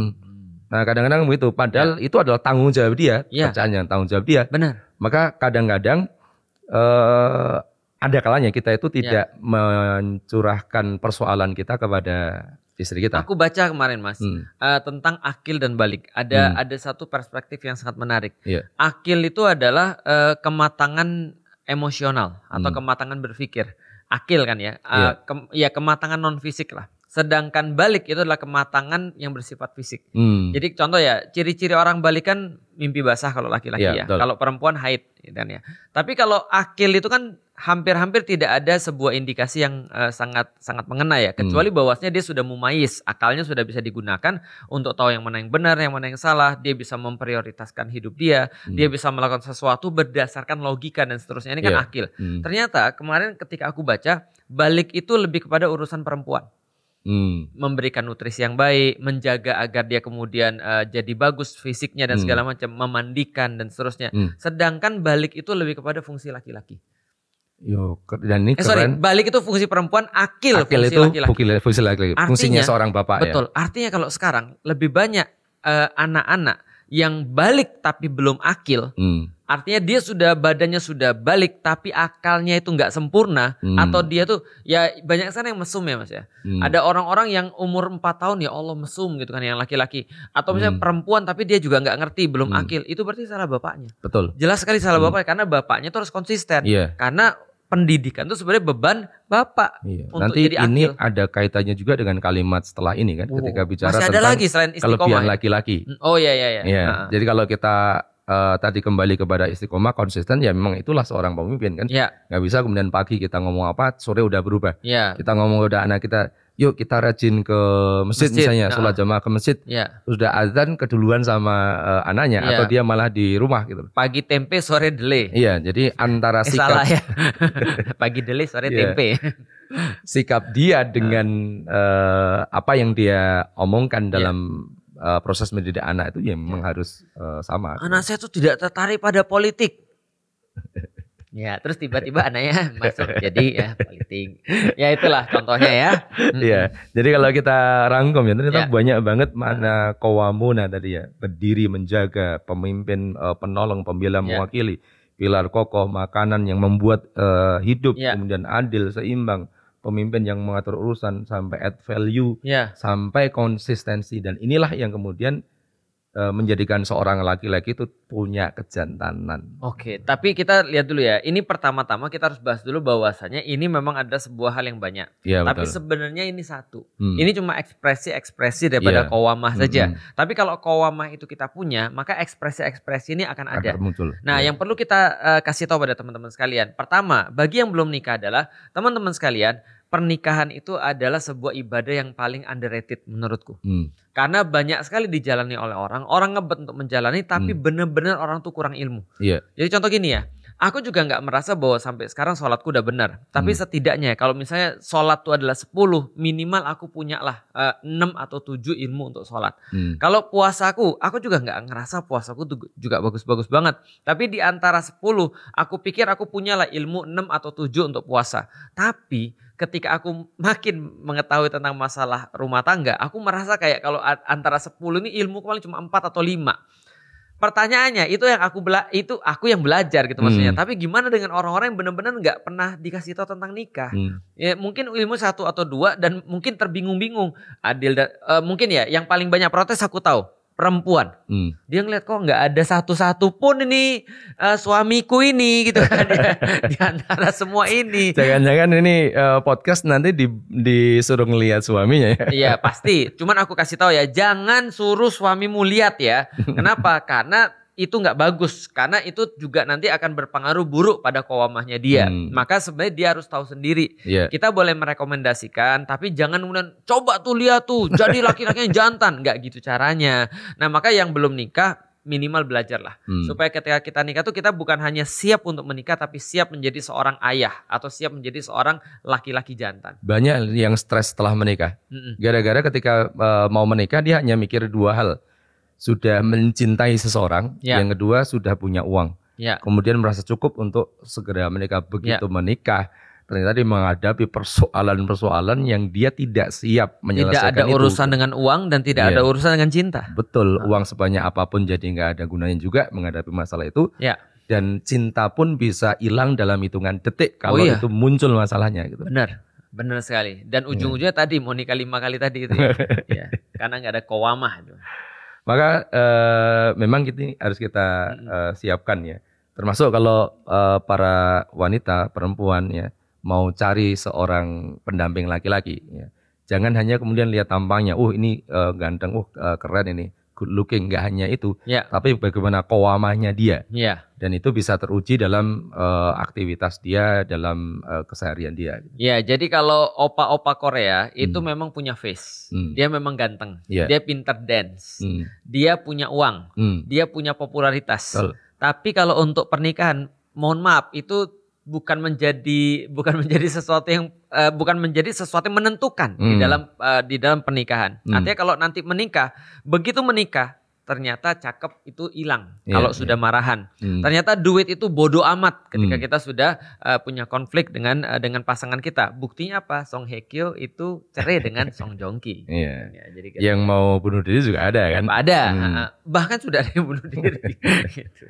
Nah kadang-kadang begitu, padahal yeah. itu adalah tanggung jawab dia, yeah. Ya. yang tanggung jawab dia. Benar. Maka kadang-kadang uh, ada kalanya kita itu ya. tidak ya. mencurahkan persoalan kita kepada istri kita. Aku baca kemarin mas hmm. uh, tentang akil dan balik. Ada hmm. ada satu perspektif yang sangat menarik. Ya. Akil itu adalah uh, kematangan emosional atau hmm. kematangan berpikir. Akil kan ya, uh, eh, ya. ke, ya kematangan non fisik lah. Sedangkan balik itu adalah kematangan yang bersifat fisik. Hmm. Jadi contoh ya, ciri-ciri orang balik kan mimpi basah kalau laki-laki yeah, ya. Kalau perempuan haid, gitu kan ya. Tapi kalau akil itu kan hampir-hampir tidak ada sebuah indikasi yang uh, sangat sangat mengena ya hmm. kecuali hmm. bahwasanya dia sudah mumais, akalnya sudah bisa digunakan untuk tahu yang mana yang benar yang mana yang salah dia bisa memprioritaskan hidup dia hmm. dia bisa melakukan sesuatu berdasarkan logika dan seterusnya ini yeah. kan iya. akil hmm. ternyata kemarin ketika aku baca balik itu lebih kepada urusan perempuan Hmm. memberikan nutrisi yang baik, menjaga agar dia kemudian uh, jadi bagus fisiknya dan hmm. segala macam, memandikan dan seterusnya. Hmm. Sedangkan balik itu lebih kepada fungsi laki-laki. Yo, dan ini eh, keren. balik itu fungsi perempuan, akil, akil fungsi laki-laki. itu fungsi laki-laki. Fungsinya seorang bapak betul, ya. Betul. Artinya kalau sekarang lebih banyak eh, anak-anak uh, anak -anak yang balik tapi belum akil, hmm. artinya dia sudah badannya sudah balik tapi akalnya itu nggak sempurna hmm. atau dia tuh ya banyak sana yang mesum ya mas ya. Hmm. Ada orang-orang yang umur 4 tahun ya Allah mesum gitu kan yang laki-laki atau misalnya hmm. perempuan tapi dia juga nggak ngerti belum hmm. akil itu berarti salah bapaknya. Betul. Jelas sekali salah hmm. bapaknya karena bapaknya tuh harus konsisten. Yeah. Karena pendidikan itu sebenarnya beban bapak. Iya. Untuk Nanti jadi akil. ini ada kaitannya juga dengan kalimat setelah ini kan, oh. ketika bicara Masih tentang lagi selain kelebihan ya? laki-laki. Mm, oh iya iya. iya. Ya. Nah. Jadi kalau kita uh, tadi kembali kepada istiqomah konsisten ya memang itulah seorang pemimpin kan. Iya. Gak bisa kemudian pagi kita ngomong apa, sore udah berubah. Iya. Kita ngomong udah anak kita yuk kita rajin ke masjid, masjid misalnya nah. sholat jamaah ke masjid ya. sudah azan keduluan sama uh, anaknya ya. atau dia malah di rumah gitu pagi tempe sore delay iya jadi eh, antara eh, sikap salah ya pagi delay sore yeah. tempe sikap dia dengan uh, apa yang dia omongkan dalam yeah. Ya. uh, proses mendidik anak itu ya memang yeah. harus uh, sama anak saya tuh tidak tertarik pada politik Ya, terus tiba-tiba anaknya masuk jadi ya politik. Ya itulah contohnya ya. Iya. Jadi kalau kita rangkum ya ternyata ya. banyak banget mana kowamuna tadi ya, berdiri menjaga pemimpin eh, penolong pembela ya. mewakili pilar kokoh makanan yang membuat uh, hidup ya. kemudian adil seimbang pemimpin yang mengatur urusan sampai add value ya. sampai konsistensi dan inilah yang kemudian E, menjadikan seorang laki-laki itu punya kejantanan. Oke, tapi kita lihat dulu ya. Ini pertama-tama kita harus bahas dulu bahwasanya ini memang ada sebuah hal yang banyak. Ya, tapi sebenarnya ini satu. Hmm. Ini cuma ekspresi-ekspresi daripada ya. kowamah hmm, saja. Hmm. Tapi kalau kowamah itu kita punya, maka ekspresi-ekspresi ini akan ada. Agar muncul. Nah, ya. yang perlu kita uh, kasih tahu pada teman-teman sekalian. Pertama, bagi yang belum nikah adalah teman-teman sekalian, pernikahan itu adalah sebuah ibadah yang paling underrated menurutku. Hmm. Karena banyak sekali dijalani oleh orang, orang ngebet untuk menjalani tapi hmm. benar benar orang tuh kurang ilmu. Yeah. Jadi contoh gini ya, aku juga nggak merasa bahwa sampai sekarang sholatku udah benar. Tapi hmm. setidaknya kalau misalnya sholat itu adalah 10, minimal aku punya lah uh, eh, 6 atau 7 ilmu untuk sholat. Hmm. Kalau puasaku, aku juga nggak ngerasa puasaku juga bagus-bagus banget. Tapi di antara 10, aku pikir aku punya lah ilmu 6 atau 7 untuk puasa. Tapi ketika aku makin mengetahui tentang masalah rumah tangga, aku merasa kayak kalau antara 10 ini ilmu paling cuma 4 atau 5. Pertanyaannya itu yang aku bela itu aku yang belajar gitu hmm. maksudnya. Hmm. Tapi gimana dengan orang-orang yang benar-benar nggak pernah dikasih tahu tentang nikah? Hmm. Ya mungkin ilmu satu atau dua dan mungkin terbingung-bingung. Adil dan uh, eh, mungkin ya yang paling banyak protes aku tahu perempuan. Hmm. Dia ngeliat kok nggak ada satu-satu pun ini uh, suamiku ini gitu kan ya, di antara semua ini. Jangan-jangan ini uh, podcast nanti di, disuruh ngeliat suaminya ya. Iya pasti. Cuman aku kasih tahu ya, jangan suruh suamimu lihat ya. Kenapa? Karena itu nggak bagus karena itu juga nanti akan berpengaruh buruk pada kowamahnya dia. Hmm. Maka sebenarnya dia harus tahu sendiri. Yeah. Kita boleh merekomendasikan, tapi jangan kemudian coba tuh lihat tuh jadi laki-laki yang jantan, nggak gitu caranya. Nah maka yang belum nikah minimal belajarlah hmm. supaya ketika kita nikah tuh kita bukan hanya siap untuk menikah tapi siap menjadi seorang ayah atau siap menjadi seorang laki-laki jantan. Banyak yang stres setelah menikah. Gara-gara ketika uh, mau menikah dia hanya mikir dua hal sudah mencintai seseorang, ya. yang kedua sudah punya uang. Ya. Kemudian merasa cukup untuk segera menikah. Begitu ya. menikah, ternyata dia menghadapi persoalan-persoalan yang dia tidak siap menyelesaikan. Tidak ada itu. urusan dengan uang dan tidak ya. ada urusan dengan cinta. Betul, nah. uang sebanyak apapun jadi nggak ada gunanya juga menghadapi masalah itu. Ya. Dan cinta pun bisa hilang dalam hitungan detik oh kalau oh, iya. itu muncul masalahnya gitu. Benar, benar sekali. Dan ya. ujung-ujungnya tadi mau nikah lima kali tadi itu, ya. ya karena nggak ada kowamah itu. Maka uh, memang kita harus kita uh, siapkan ya. Termasuk kalau uh, para wanita, perempuan ya mau cari seorang pendamping laki-laki ya. Jangan hanya kemudian lihat tampangnya, "Uh, ini uh, ganteng, uh, keren ini." good looking nggak hanya itu yeah. tapi bagaimana kowamahnya dia yeah. dan itu bisa teruji dalam uh, aktivitas dia dalam uh, keseharian dia ya jadi kalau opa-opa Korea hmm. itu memang punya face hmm. dia memang ganteng yeah. dia pinter dance hmm. dia punya uang hmm. dia punya popularitas Betul. tapi kalau untuk pernikahan mohon maaf itu bukan menjadi bukan menjadi sesuatu yang uh, bukan menjadi sesuatu yang menentukan hmm. di dalam uh, di dalam pernikahan. Hmm. Artinya kalau nanti menikah, begitu menikah ternyata cakep itu hilang yeah, kalau yeah. sudah marahan. Hmm. Ternyata duit itu bodoh amat ketika hmm. kita sudah uh, punya konflik dengan uh, dengan pasangan kita. Buktinya apa? Song Hye Kyo itu cerai dengan Song Jong Ki. Yeah. Ya, jadi Yang gitu. mau bunuh diri juga ada kan? Ada. Hmm. Bahkan sudah ada yang bunuh diri. Gitu.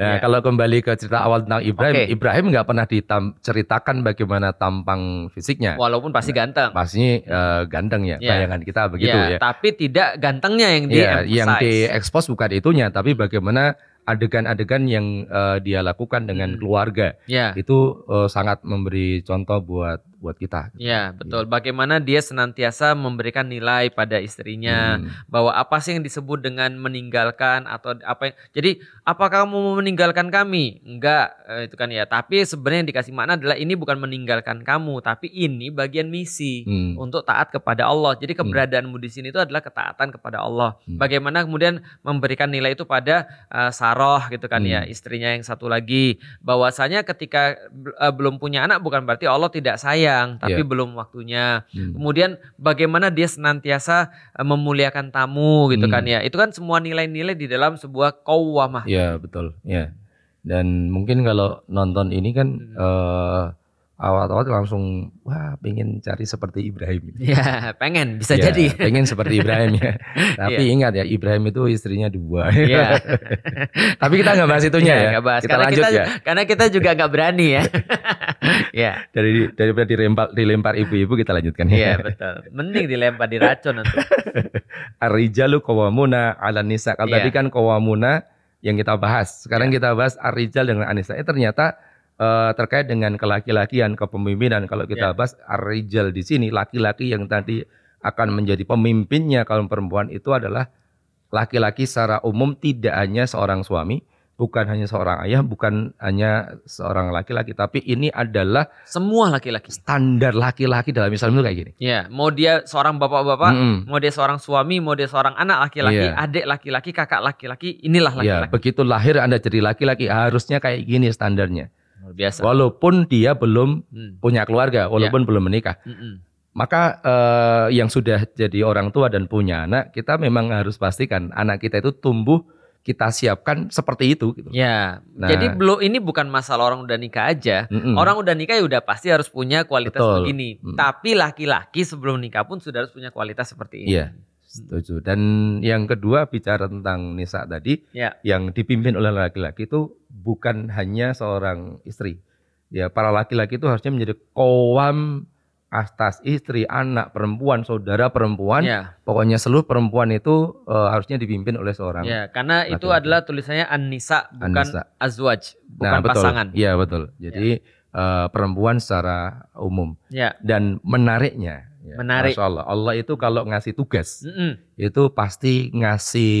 Nah, ya. Kalau kembali ke cerita awal tentang Ibrahim, okay. Ibrahim nggak pernah diceritakan bagaimana tampang fisiknya. Walaupun pasti nah, ganteng. Pasti uh, ganteng ya, yeah. bayangan kita begitu yeah, ya. Tapi tidak gantengnya yang dia di iya, yang expose bukan itunya, tapi bagaimana adegan-adegan yang uh, dia lakukan dengan hmm. keluarga. Yeah. Itu uh, sangat memberi contoh buat buat kita. Ya betul. Iya. Bagaimana dia senantiasa memberikan nilai pada istrinya hmm. bahwa apa sih yang disebut dengan meninggalkan atau apa? Yang, jadi apa kamu mau meninggalkan kami? Enggak eh, itu kan ya. Tapi sebenarnya yang dikasih makna adalah ini bukan meninggalkan kamu, tapi ini bagian misi hmm. untuk taat kepada Allah. Jadi hmm. keberadaanmu hmm. di sini itu adalah ketaatan kepada Allah. Hmm. Bagaimana kemudian memberikan nilai itu pada uh, eh, Saroh gitu kan ya, hmm. ya istrinya yang satu lagi bahwasanya ketika uh, belum punya anak bukan berarti Allah tidak sayang siang iya. tapi yeah. belum waktunya. Hmm. Kemudian bagaimana dia senantiasa eh, memuliakan tamu gitu hmm. kan ya. Itu kan semua nilai-nilai di dalam sebuah kawamah. Iya, yeah, betul. Ya. Yeah. Dan mungkin kalau nonton ini kan hmm. uh, awal-awal langsung wah pengen cari seperti Ibrahim. Ya pengen bisa ya, jadi. Pengen seperti Ibrahim ya. Tapi ya. ingat ya Ibrahim itu istrinya dua. Ya. Tapi kita nggak bahas itunya iya, ya. ya. Gak bahas. Kita karena lanjut kita, ya. Karena kita juga nggak berani ya. ya. Dari daripada dilempar dilempar ibu-ibu kita lanjutkan ya. Iya betul. Mending dilempar diracun nanti. Arijalu kawamuna ala nisa. Kalau ya. tadi kan kawamuna yang kita bahas. Sekarang ya. kita bahas Arijal dengan Anisa. Eh ternyata uh, terkait dengan kelaki-lakian kepemimpinan kalau kita yeah. bahas Arrijal di sini laki-laki yang tadi akan menjadi pemimpinnya kalau perempuan itu adalah laki-laki secara umum tidak hanya seorang suami, bukan hanya seorang ayah, bukan hanya seorang laki-laki, tapi ini adalah semua laki-laki. Standar laki-laki dalam Islam itu kayak gini. ya yeah. mau dia seorang bapak-bapak, mm -hmm. mau dia seorang suami, mau dia seorang anak laki-laki, yeah. adik laki-laki, kakak laki-laki, inilah ya, laki-laki. Yeah, begitu lahir Anda jadi laki-laki, harusnya kayak gini standarnya luar biasa. Walaupun dia belum hmm. punya keluarga, ya. walaupun yeah. belum menikah. Mm -mm. Maka eh, yang sudah jadi orang tua dan punya anak, kita memang harus pastikan anak kita itu tumbuh kita siapkan seperti itu gitu. Ya. Nah, jadi belum ini bukan masalah orang udah nikah aja. Mm -mm. Orang udah nikah ya udah pasti harus punya kualitas Betul. begini. Mm. Tapi laki-laki sebelum nikah pun sudah harus punya kualitas seperti ini. Yeah. Setuju. Dan yang kedua bicara tentang nisa tadi, ya. yang dipimpin oleh laki-laki itu bukan hanya seorang istri. Ya, para laki-laki itu harusnya menjadi kowam atas istri, anak, perempuan, saudara perempuan, ya. pokoknya seluruh perempuan itu uh, harusnya dipimpin oleh seorang. Ya, karena laki -laki. itu adalah tulisannya an-nisa bukan an azwaj, bukan nah, betul. pasangan. Iya, betul. Jadi ya. uh, perempuan secara umum. Ya. Dan menariknya Ya, Menarik. Masya Allah. Allah itu kalau ngasih tugas, mm -mm. itu pasti ngasih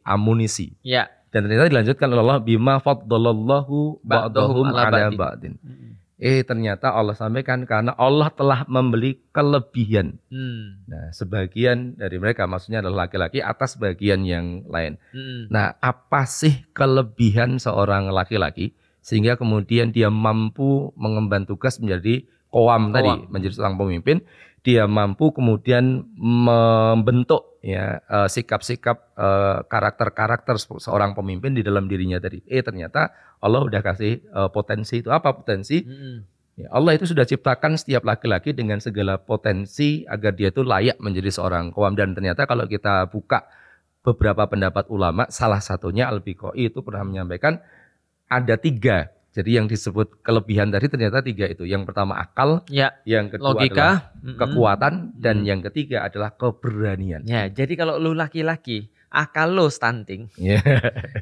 amunisi. Ya. Dan ternyata dilanjutkan oleh Allah bima faddalallahu ba'dahum ala ba'din. Eh ternyata Allah sampaikan karena Allah telah membeli kelebihan. Hmm. Nah, sebagian dari mereka maksudnya adalah laki-laki atas bagian yang lain. Hmm. Nah, apa sih kelebihan seorang laki-laki sehingga kemudian dia mampu mengemban tugas menjadi koam, koam. tadi, menjadi seorang pemimpin dia mampu kemudian membentuk ya eh, sikap-sikap eh, karakter-karakter seorang pemimpin di dalam dirinya tadi. Eh ternyata Allah udah kasih eh, potensi itu apa potensi? Hmm. Allah itu sudah ciptakan setiap laki-laki dengan segala potensi agar dia itu layak menjadi seorang kawam dan ternyata kalau kita buka beberapa pendapat ulama salah satunya Al-Biqoi itu pernah menyampaikan ada tiga jadi yang disebut kelebihan tadi ternyata tiga itu. Yang pertama akal, ya. yang kedua logika, adalah kekuatan, mm -hmm. dan mm -hmm. yang ketiga adalah keberanian. Ya, jadi kalau lu laki-laki, akal lu stunting, yeah.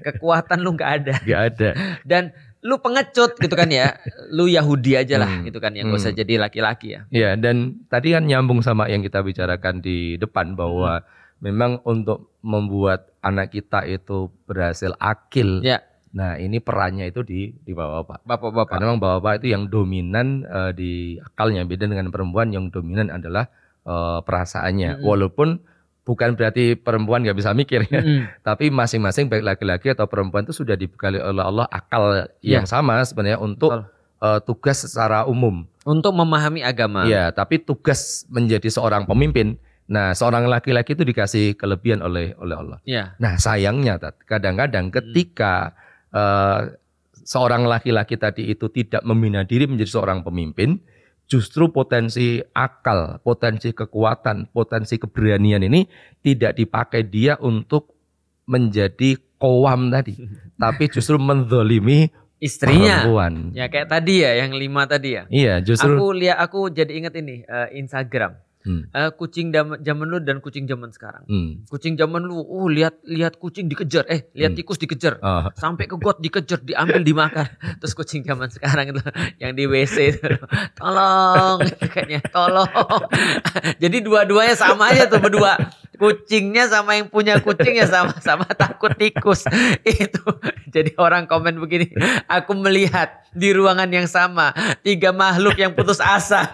kekuatan lu nggak ada. Gak ada. dan lu pengecut gitu kan ya, lu Yahudi aja lah hmm. gitu kan, yang hmm. gak usah mm. jadi laki-laki ya. Ya, dan tadi kan nyambung sama yang kita bicarakan di depan bahwa hmm. memang untuk membuat anak kita itu berhasil akil. Ya Nah ini perannya itu di di bapak-bapak. Bapak-bapak. Karena memang bapak-bapak itu yang dominan uh, di akalnya beda dengan perempuan yang dominan adalah uh, perasaannya. -hmm. Walaupun bukan berarti perempuan nggak bisa mikir ya. Mm. Tapi masing-masing baik laki-laki atau perempuan itu sudah dibekali oleh Allah akal yeah. yang sama sebenarnya untuk eh, tugas secara umum. Untuk memahami agama. Iya, tapi tugas menjadi seorang pemimpin. Nah, seorang laki-laki itu dikasih kelebihan oleh oleh Allah. Ya. Nah, sayangnya kadang-kadang ketika hmm. Eh, seorang laki-laki tadi itu tidak membina diri menjadi seorang pemimpin, justru potensi akal, potensi kekuatan, potensi keberanian ini tidak dipakai dia untuk menjadi kowam tadi, tapi justru mendolimi istrinya perempuan. Ya kayak tadi ya yang lima tadi ya. Iya, justru aku lihat aku jadi ingat ini uh, Instagram. Hmm. Uh, kucing zaman lu dan kucing zaman sekarang. Hmm. Kucing zaman lu, oh uh, lihat lihat kucing dikejar, eh lihat hmm. tikus dikejar, uh. sampai ke got dikejar, diambil dimakan. Terus kucing zaman sekarang itu yang di WC tolong, kayaknya tolong. Jadi dua-duanya sama aja tuh berdua kucingnya sama yang punya kucing ya sama-sama takut tikus itu jadi orang komen begini aku melihat di ruangan yang sama tiga makhluk yang putus asa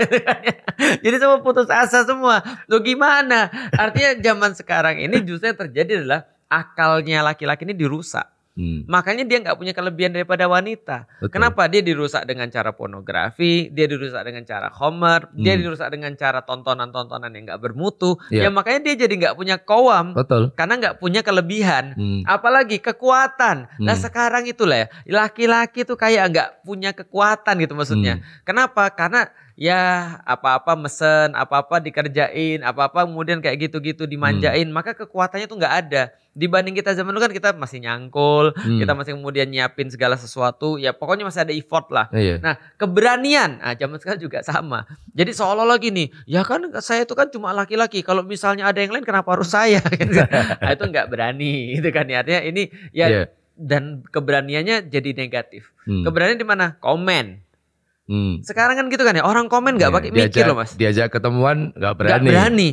jadi semua putus asa semua lo gimana artinya zaman sekarang ini justru yang terjadi adalah akalnya laki-laki ini dirusak Hmm. Makanya dia nggak punya kelebihan daripada wanita. Betul. Kenapa? Dia dirusak dengan cara pornografi, dia dirusak dengan cara homer, hmm. dia dirusak dengan cara tontonan-tontonan yang nggak bermutu. Yeah. Ya makanya dia jadi nggak punya koam. Betul. Karena nggak punya kelebihan, hmm. apalagi kekuatan. Nah, hmm. Nah sekarang itulah ya, laki-laki tuh kayak nggak punya kekuatan gitu maksudnya. Hmm. Kenapa? Karena ya apa-apa mesen, apa-apa dikerjain, apa-apa kemudian kayak gitu-gitu dimanjain, hmm. maka kekuatannya tuh nggak ada. Dibanding kita zaman dulu kan kita masih nyangkul, hmm. kita masih kemudian nyiapin segala sesuatu, ya pokoknya masih ada effort lah. Iya. Nah keberanian, nah zaman sekarang juga sama. Jadi seolah-olah gini, ya kan saya itu kan cuma laki-laki, kalau misalnya ada yang lain kenapa harus saya? Gitu. nah, itu nggak berani, itu kan ya, artinya ini ya yeah. dan keberaniannya jadi negatif. Hmm. Keberanian di mana? Komen Hmm. Sekarang kan gitu kan ya orang komen nggak iya, pakai diajak, mikir loh mas. Diajak ketemuan nggak berani. Gak berani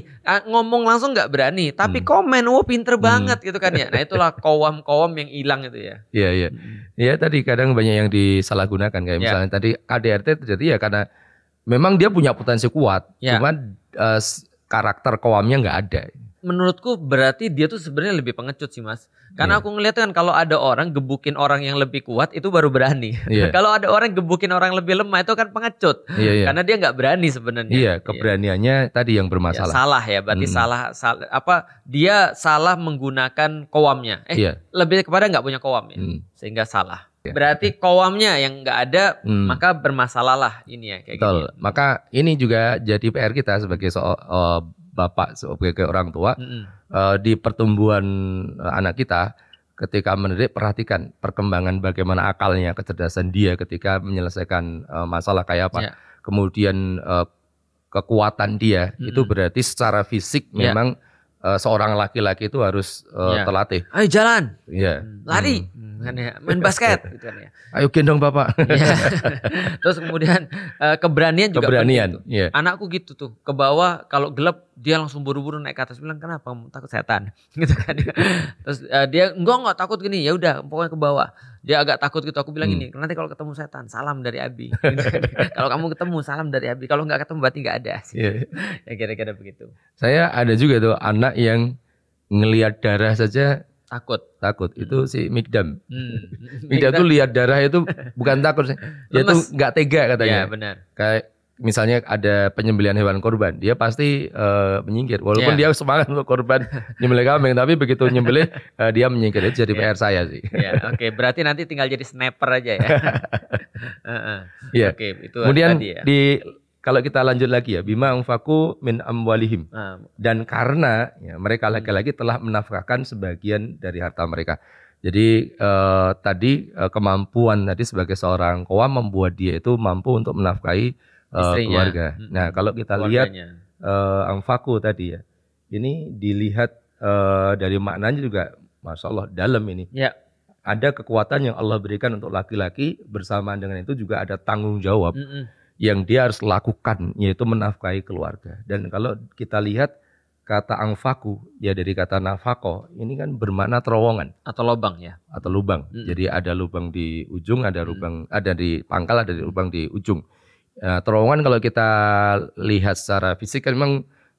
ngomong langsung nggak berani. Tapi hmm. komen wah pinter hmm. banget gitu kan ya. Nah itulah kowam-kowam yang hilang itu ya. Iya iya. Hmm. Iya tadi kadang banyak yang disalahgunakan kayak yeah. misalnya tadi KDRT terjadi ya karena memang dia punya potensi kuat. Yeah. Cuman uh, karakter kowamnya nggak ada menurutku berarti dia tuh sebenarnya lebih pengecut sih mas karena yeah. aku ngeliat kan kalau ada orang gebukin orang yang lebih kuat itu baru berani yeah. kalau ada orang gebukin orang lebih lemah itu kan pengecut yeah, yeah. karena dia nggak berani sebenarnya iya yeah, keberaniannya yeah. tadi yang bermasalah yeah, salah ya berarti hmm. salah, salah apa dia salah menggunakan kowamnya eh yeah. lebih kepada nggak punya kowam ya hmm. sehingga salah yeah. berarti iya. kowamnya yang nggak ada hmm. maka bermasalah lah ini ya kayak gitu. Gini. Ya. maka ini juga jadi PR kita sebagai so uh, eh, bapak sebagai orang tua mm -hmm. uh, di pertumbuhan uh, anak kita ketika mendidik perhatikan perkembangan bagaimana akalnya kecerdasan dia ketika menyelesaikan uh, masalah kayak apa yeah. kemudian uh, kekuatan dia mm -hmm. itu berarti secara fisik yeah. memang uh, seorang laki-laki itu harus uh, eh, yeah. terlatih. Ayo jalan. Iya. Yeah. Lari. Hmm. Kan ya, main basket gitu kan ya. Ayo gendong Bapak. yeah. Terus kemudian uh, keberanian juga keberanian. Gitu. Yeah. Iya. Anakku gitu tuh, ke bawah kalau gelap dia langsung buru-buru naik ke atas bilang kenapa takut setan gitu kan. Ya. Terus uh, dia enggak enggak takut gini, ya udah pokoknya ke bawah dia agak takut gitu aku bilang hmm. ini nanti kalau ketemu setan salam dari Abi gitu kan. kalau kamu ketemu salam dari Abi kalau nggak ketemu berarti nggak ada iya. sih yeah. ya kira-kira begitu saya ada juga tuh anak yang ngelihat darah saja takut takut itu hmm. si Mikdam hmm. hmm. Mikdam, tuh lihat darah itu bukan takut sih. Lemes. tuh nggak tega katanya ya, benar. kayak misalnya ada penyembelian hewan korban, dia pasti uh, menyingkir. Walaupun yeah. dia semangat untuk korban nyembelih kambing, tapi begitu nyembelih uh, dia menyingkir. Itu jadi yeah. PR saya sih. Yeah, Oke, okay. berarti nanti tinggal jadi sniper aja ya. uh -uh. yeah. Oke, okay, itu Kemudian tadi ya. di kalau kita lanjut lagi ya, bima angfaku min amwalihim. Uh. Dan karena ya, mereka hmm. lagi-lagi telah menafkahkan sebagian dari harta mereka. Jadi eh, tadi eh, kemampuan tadi sebagai seorang kowa membuat dia itu mampu untuk menafkahi uh, keluarga. Nah, kalau kita Keluarganya. lihat uh, eh, amfaku tadi ya, ini dilihat uh, dari maknanya juga, masya Allah dalam ini. Ya. Ada kekuatan yang Allah berikan untuk laki-laki bersamaan dengan itu juga ada tanggung jawab mm -mm. yang dia harus lakukan, yaitu menafkahi keluarga. Dan kalau kita lihat kata angfaku ya dari kata nafako ini kan bermakna terowongan atau lubang ya atau lubang mm. jadi ada lubang di ujung ada lubang mm. ada di pangkal ada di lubang di ujung Ya, terowongan kalau kita lihat secara fisik kan memang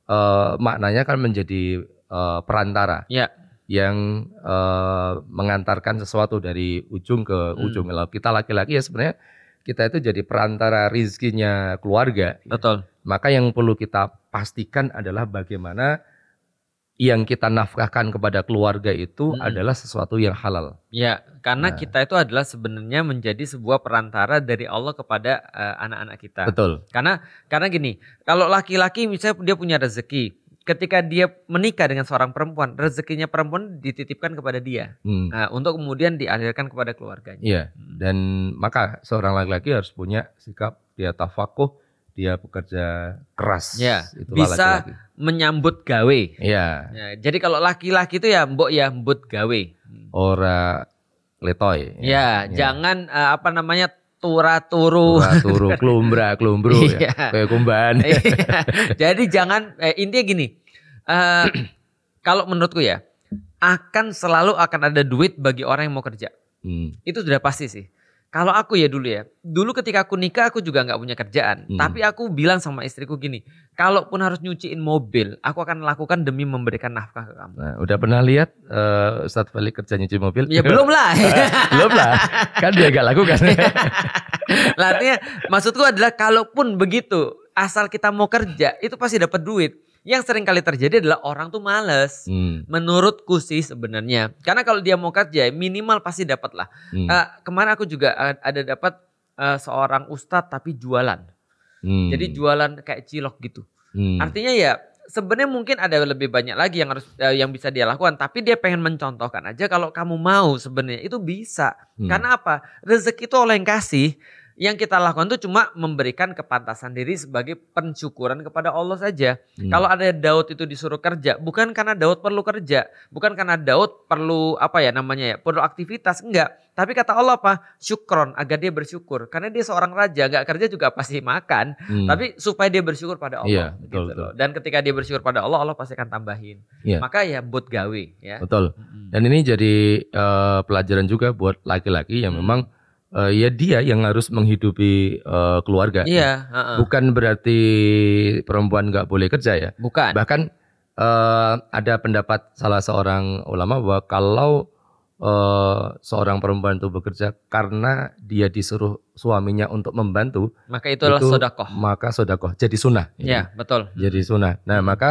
uh, maknanya kan menjadi uh, perantara ya. yang uh, mengantarkan sesuatu dari ujung ke hmm. ujung. Hmm. Kalau kita laki-laki ya sebenarnya kita itu jadi perantara rizkinya keluarga. Betul. Ya. Maka yang perlu kita pastikan adalah bagaimana yang kita nafkahkan kepada keluarga itu hmm. adalah sesuatu yang halal. Ya, karena nah. kita itu adalah sebenarnya menjadi sebuah perantara dari Allah kepada eh, anak-anak uh, kita. Betul. Karena karena gini, kalau laki-laki misalnya dia punya rezeki, ketika dia menikah dengan seorang perempuan, rezekinya perempuan dititipkan kepada dia hmm. nah, untuk kemudian dialirkan kepada keluarganya. Iya. Hmm. Dan maka seorang laki-laki harus punya sikap dia tafakuh dia pekerja keras. Ya, bisa laki-laki. menyambut gawe. Ya. ya. Jadi kalau laki-laki itu ya mbok ya mbut gawe. Ora letoy. Ya, ya. jangan uh, apa namanya tura turu tura turu klumbra klumbru ya iya. kayak kumban iya. jadi jangan eh, intinya gini uh, kalau menurutku ya akan selalu akan ada duit bagi orang yang mau kerja hmm. itu sudah pasti sih kalau aku ya dulu ya, dulu ketika aku nikah aku juga nggak punya kerjaan. Hmm. Tapi aku bilang sama istriku gini, kalaupun harus nyuciin mobil, aku akan lakukan demi memberikan nafkah ke kamu. Nah, udah pernah lihat uh, saat balik kerja nyuci mobil? Ya belum lah. Eh, belum lah, kan dia gak lakukan. Artinya maksudku adalah kalaupun begitu, asal kita mau kerja itu pasti dapat duit yang sering kali terjadi adalah orang tuh males. Hmm. Menurutku sih sebenarnya, karena kalau dia mau kerja minimal pasti dapat lah. Hmm. Uh, kemarin aku juga ada dapat uh, seorang ustadz tapi jualan, hmm. jadi jualan kayak cilok gitu. Hmm. Artinya ya sebenarnya mungkin ada lebih banyak lagi yang harus uh, yang bisa dia lakukan, tapi dia pengen mencontohkan aja kalau kamu mau sebenarnya itu bisa. Hmm. Karena apa? Rezeki itu oleh yang kasih. Yang kita lakukan itu cuma memberikan kepantasan diri sebagai pensyukuran kepada Allah saja. Hmm. Kalau ada Daud itu disuruh kerja, bukan karena Daud perlu kerja, bukan karena Daud perlu apa ya namanya ya, perlu aktivitas enggak. Tapi kata Allah apa? Syukron agar dia bersyukur. Karena dia seorang raja, enggak kerja juga pasti makan, hmm. tapi supaya dia bersyukur pada Allah. betul, iya, gitu betul, Loh. Dan ketika dia bersyukur pada Allah, Allah pasti akan tambahin. Ya. Maka ya buat gawe ya. Betul. Dan ini jadi uh, pelajaran juga buat laki-laki yang hmm. memang uh, ya dia yang harus menghidupi uh, keluarga. Iya. Uh -uh. Bukan berarti perempuan nggak boleh kerja ya. Bukan. Bahkan uh, ada pendapat salah seorang ulama bahwa kalau uh, seorang perempuan itu bekerja karena dia disuruh suaminya untuk membantu, maka itu adalah sodakoh. Maka sodakoh jadi sunnah. Iya, ya, betul. Jadi sunnah. Nah hmm. maka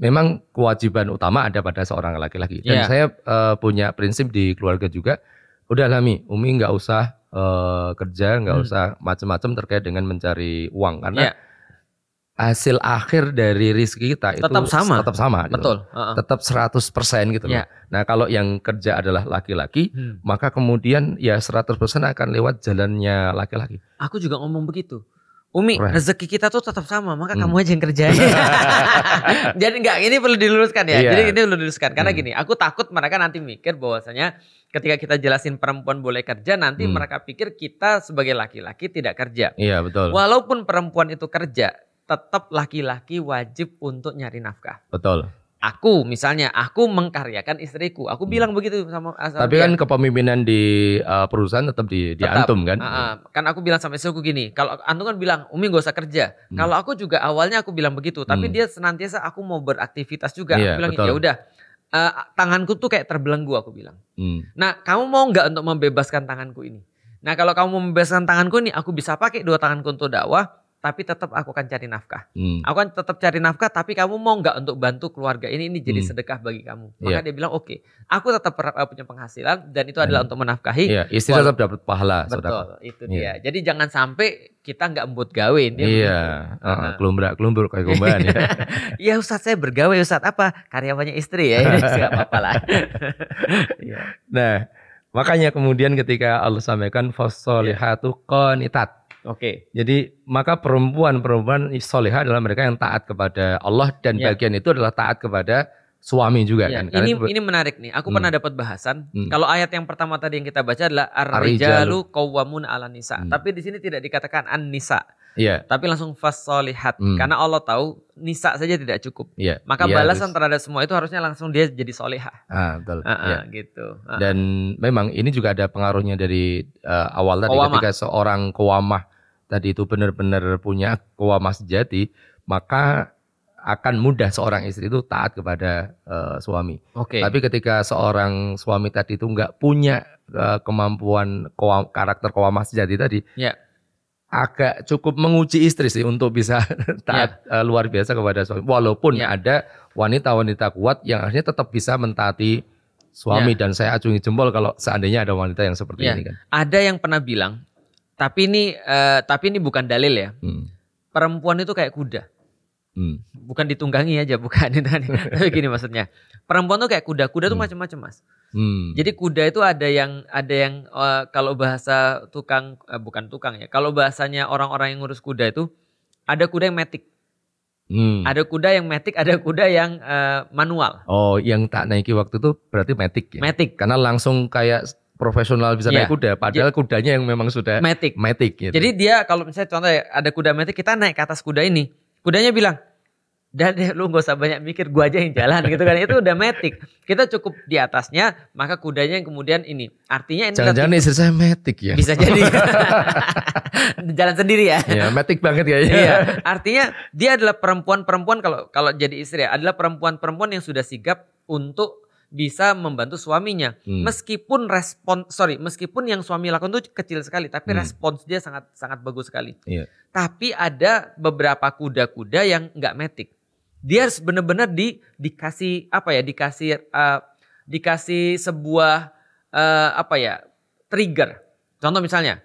memang kewajiban utama ada pada seorang laki-laki. Dan yeah. saya uh, punya prinsip di keluarga juga udah Lami, Umi nggak usah uh, kerja, nggak hmm. usah macam-macam terkait dengan mencari uang karena yeah. hasil akhir dari rizki kita itu tetap sama, tetap sama, gitu. betul, uh-uh. tetap 100% persen gitu. Yeah. Iya. Nah kalau yang kerja adalah laki-laki, hmm. maka kemudian ya 100% akan lewat jalannya laki-laki. Aku juga ngomong begitu. Umi, Keren. rezeki kita tuh tetap sama, maka hmm. kamu aja yang kerjain. Jadi enggak, ini perlu diluruskan ya. Yeah. Jadi ini perlu diluruskan karena hmm. gini, aku takut mereka nanti mikir bahwasanya ketika kita jelasin perempuan boleh kerja, nanti hmm. mereka pikir kita sebagai laki-laki tidak kerja. Iya, betul. Walaupun perempuan itu kerja, tetap laki-laki wajib untuk nyari nafkah. Betul aku misalnya aku mengkaryakan istriku aku hmm. bilang begitu sama, sama tapi dia. kan kepemimpinan di uh, perusahaan tetap di di antum kan uh, uh, kan aku bilang sama istriku gini kalau antum kan bilang umi gak usah kerja hmm. kalau aku juga awalnya aku bilang begitu tapi hmm. dia senantiasa aku mau beraktivitas juga yeah, aku bilang ya udah uh, tanganku tuh kayak terbelenggu aku bilang hmm. nah kamu mau nggak untuk membebaskan tanganku ini nah kalau kamu membebaskan tanganku ini aku bisa pakai dua tanganku untuk dakwah tapi tetap aku akan cari nafkah. Hmm. Aku akan tetap cari nafkah, tapi kamu mau nggak untuk bantu keluarga ini? Ini jadi hmm. sedekah bagi kamu. Iya. Maka yeah. dia bilang oke, okay, aku tetap eh, punya penghasilan dan itu adalah hmm. untuk menafkahi. Yeah. Istri tetap dapat pahala. Betul, itu yeah. dia. Jadi jangan sampai kita nggak embut gawe. Iya, yeah. uh, kelumbrak kelumbur kayak gombalan ya. Iya Ustadz saya bergawe Ustadz apa? Karyawannya istri ya, nggak apa-apa lah. yeah. Nah, makanya kemudian ketika Allah sampaikan Fosolihatu konitat. Oke. Okay. Jadi maka perempuan-perempuan solehah adalah mereka yang taat kepada Allah dan yeah. bagian itu adalah taat kepada suami juga yeah. kan. Karena ini itu, ini menarik nih. Aku hmm. pernah dapat bahasan hmm. kalau ayat yang pertama tadi yang kita baca adalah ar-rijalu qawwamun 'ala nisa. Hmm. Tapi di sini tidak dikatakan an-nisa yeah. tapi langsung fasolihat mm. karena Allah tahu nisa saja tidak cukup yeah. maka yeah, balasan harus. terhadap semua itu harusnya langsung dia jadi solihah ah, betul. Uh -uh, yeah. gitu uh -uh. dan ah. memang ini juga ada pengaruhnya dari uh, awal tadi kowama. ketika seorang kowamah tadi itu benar-benar punya kowamah sejati maka akan mudah seorang istri itu taat kepada uh, suami. Oke. Okay. Tapi ketika seorang suami tadi itu nggak punya uh, kemampuan kowam, karakter kowamah sejati tadi, yeah agak cukup menguji istri sih untuk bisa taat ya. Eh, luar biasa kepada suami. Walaupun ya. ada wanita-wanita kuat yang akhirnya tetap bisa mentaati suami ya. dan saya acungi jempol kalau seandainya ada wanita yang seperti ya. ini kan. Ada yang pernah bilang, tapi ini uh, tapi ini bukan dalil ya. Hmm. Perempuan itu kayak kuda. Hmm. Bukan ditunggangi aja, bukan itu kan. Tapi gini maksudnya. Perempuan tuh kayak kuda. Kuda tuh hmm. macam-macam, Mas. Hmm. Jadi kuda itu ada yang ada yang uh, kalau bahasa tukang uh, bukan tukang ya. Kalau bahasanya orang-orang yang ngurus kuda itu ada kuda yang metik. Hmm. Ada kuda yang metik, ada kuda yang uh, manual. Oh, yang tak naiki waktu itu berarti metik ya? Metik. Karena langsung kayak profesional bisa yeah. naik iya. kuda, padahal yeah. kudanya yang memang sudah metik. Metik. Gitu. Jadi dia kalau misalnya contoh ya, ada kuda metik, kita naik ke atas kuda ini, kudanya bilang, dan ya, lu gak usah banyak mikir gua aja yang jalan gitu kan itu udah metik kita cukup di atasnya maka kudanya yang kemudian ini artinya ini jangan-jangan istri saya metik ya bisa jadi jalan sendiri ya ya metik banget ya iya artinya dia adalah perempuan-perempuan kalau kalau jadi istri ya, adalah perempuan-perempuan yang sudah sigap untuk bisa membantu suaminya hmm. meskipun respon sorry meskipun yang suami lakukan itu kecil sekali tapi hmm. respons dia sangat sangat bagus sekali iya. tapi ada beberapa kuda-kuda yang nggak metik dia harus benar-benar di dikasih apa ya dikasih uh, dikasih sebuah uh, apa ya trigger contoh misalnya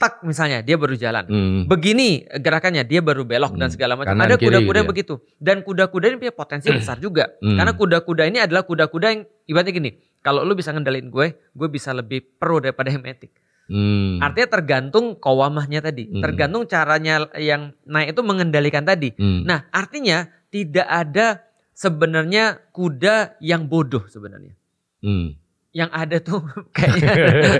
tak misalnya dia baru jalan hmm. begini gerakannya dia baru belok hmm. dan segala macam Kanan, ada kuda-kuda gitu ya? begitu dan kuda-kuda ini punya potensi besar juga hmm. karena kuda-kuda ini adalah kuda-kuda yang ibaratnya gini kalau lu bisa ngendalin gue gue bisa lebih pro daripada hematik Hmm. Artinya tergantung kowamahnya tadi, hmm. tergantung caranya yang naik itu mengendalikan tadi. Hmm. Nah, artinya tidak ada sebenarnya kuda yang bodoh sebenarnya. Hmm. Yang ada tuh kayaknya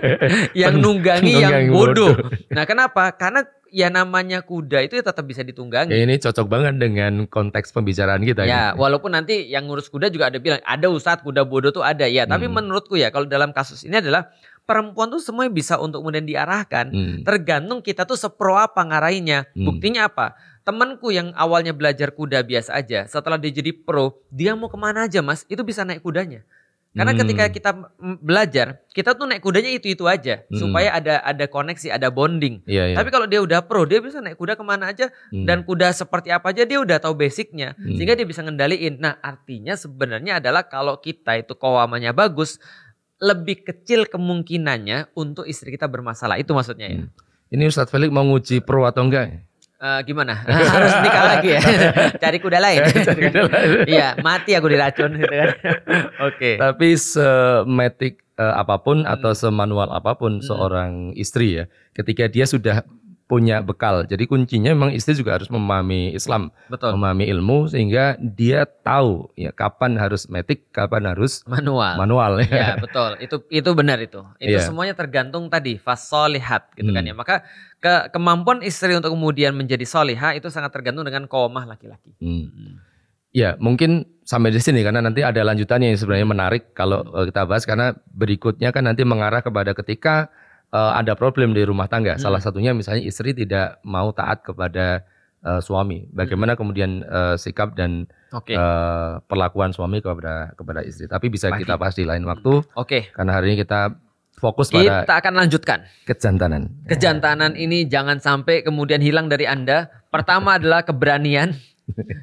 yang nunggangi yang, bodoh. Nah kenapa? Karena ya namanya kuda itu ya tetap bisa ditunggangi. Ya, ini cocok banget dengan konteks pembicaraan kita. Ya, gitu. walaupun nanti yang ngurus kuda juga ada bilang ada ustadz kuda bodoh tuh ada ya. Tapi hmm. menurutku ya kalau dalam kasus ini adalah perempuan tuh semuanya bisa untuk kemudian diarahkan. Hmm. Tergantung kita tuh sepro apa ngarahinnya. Hmm. Buktinya apa? Temanku yang awalnya belajar kuda biasa aja, setelah dia jadi pro, dia mau kemana aja mas, itu bisa naik kudanya. Karena hmm. ketika kita belajar, kita tuh naik kudanya itu-itu aja hmm. supaya ada ada koneksi, ada bonding. Yeah, yeah. Tapi kalau dia udah pro, dia bisa naik kuda kemana aja hmm. dan kuda seperti apa aja dia udah tahu basicnya, hmm. sehingga dia bisa ngendaliin. Nah artinya sebenarnya adalah kalau kita itu kowamanya bagus, lebih kecil kemungkinannya untuk istri kita bermasalah. Itu maksudnya ya. Hmm. Ini Ustadz Felix mau nguji pro atau enggak? Uh, gimana? Harus nikah lagi ya? Cari kuda lain. Iya, mati aku diracun gitu kan. Oke. Okay. Tapi sematik uh, eh, apapun hmm. atau semanual apapun hmm. seorang istri ya, ketika dia sudah punya bekal. Jadi kuncinya memang istri juga harus memahami Islam, Betul. memahami ilmu sehingga dia tahu ya kapan harus metik, kapan harus manual. Manual ya. ya betul. Itu itu benar itu. Itu ya. semuanya tergantung tadi fasolihat gitu kan hmm. kan ya. Maka ke, kemampuan istri untuk kemudian menjadi soliha itu sangat tergantung dengan komah laki-laki. Hmm. Ya, mungkin sampai di sini karena nanti ada lanjutannya yang sebenarnya menarik kalau hmm. eh, kita bahas karena berikutnya kan nanti mengarah kepada ketika uh, ada problem di rumah tangga. Hmm. Salah satunya misalnya istri tidak mau taat kepada uh, suami. Bagaimana hmm. kemudian uh, sikap dan okay. uh, perlakuan suami kepada kepada istri. Tapi bisa Pagi. kita bahas di lain hmm. waktu. Oke. Okay. Karena hari ini kita fokus pada kita akan lanjutkan kejantanan. Kejantanan ini jangan sampai kemudian hilang dari Anda. Pertama adalah keberanian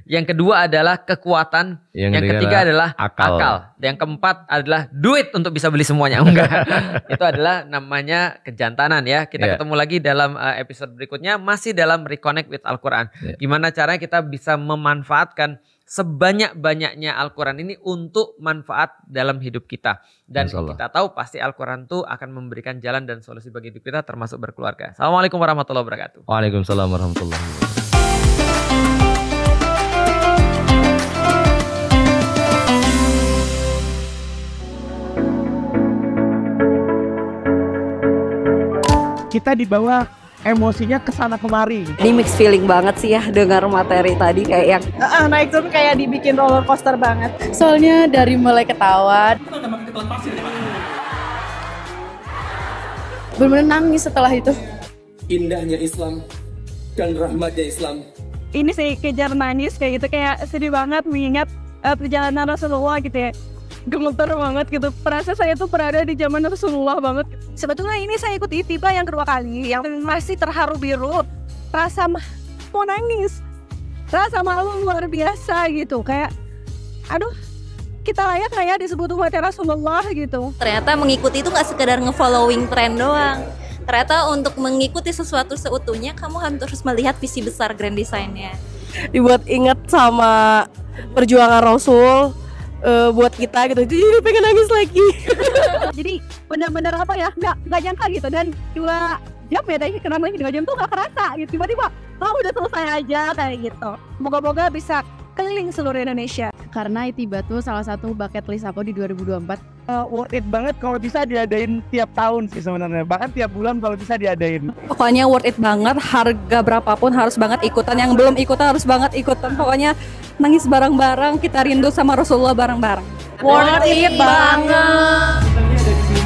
yang kedua adalah kekuatan, yang, yang ketiga adalah akal. akal, yang keempat adalah duit untuk bisa beli semuanya. Enggak, itu adalah namanya kejantanan ya. Kita yeah. ketemu lagi dalam eh, episode berikutnya masih dalam reconnect with Al-Quran. Yeah. Gimana caranya kita bisa memanfaatkan sebanyak-banyaknya Al-Quran ini untuk manfaat dalam hidup kita. Dan kita tahu pasti Al-Quran itu akan memberikan jalan dan solusi bagi hidup kita termasuk berkeluarga. Assalamualaikum warahmatullahi wabarakatuh. Waalaikumsalam warahmatullahi wabarakatuh. kita dibawa emosinya ke sana kemari. Ini mix feeling banget sih ya dengar materi tadi kayak yang uh, naik turun kayak dibikin roller coaster banget. Soalnya dari mulai ketawa. Benar-benar nangis setelah itu. Indahnya Islam dan rahmatnya Islam. Ini sih kejar manis kayak gitu kayak sedih banget mengingat uh, perjalanan Rasulullah gitu ya gemeter banget gitu. Perasa saya tuh berada di zaman Rasulullah banget. Sebetulnya ini saya ikut tiba yang kedua kali, yang masih terharu biru, rasa mau nangis, rasa malu luar biasa gitu. Kayak, aduh kita layak kayak ya disebut umat ya Rasulullah gitu. Ternyata mengikuti itu nggak sekedar ngefollowing tren doang. Ternyata untuk mengikuti sesuatu seutuhnya kamu harus melihat visi besar grand design-nya. Dibuat ingat sama perjuangan Rasul, uh, buat kita gitu jadi pengen nangis lagi jadi benar-benar apa ya nggak nggak nyangka gitu dan dua jam ya tadi kenal lagi dua jam tuh nggak kerasa gitu tiba-tiba oh udah selesai aja kayak gitu moga-moga bisa keliling seluruh Indonesia. Karena tiba batu salah satu bucket list aku di 2024 uh, eh, worth it banget kalau bisa diadain tiap tahun sih sebenarnya bahkan tiap bulan kalau bisa diadain pokoknya worth it banget harga berapapun harus banget ikutan yang belum ikutan harus banget ikutan pokoknya nangis bareng-bareng kita rindu sama Rasulullah bareng-bareng worth, it, it banget, banget.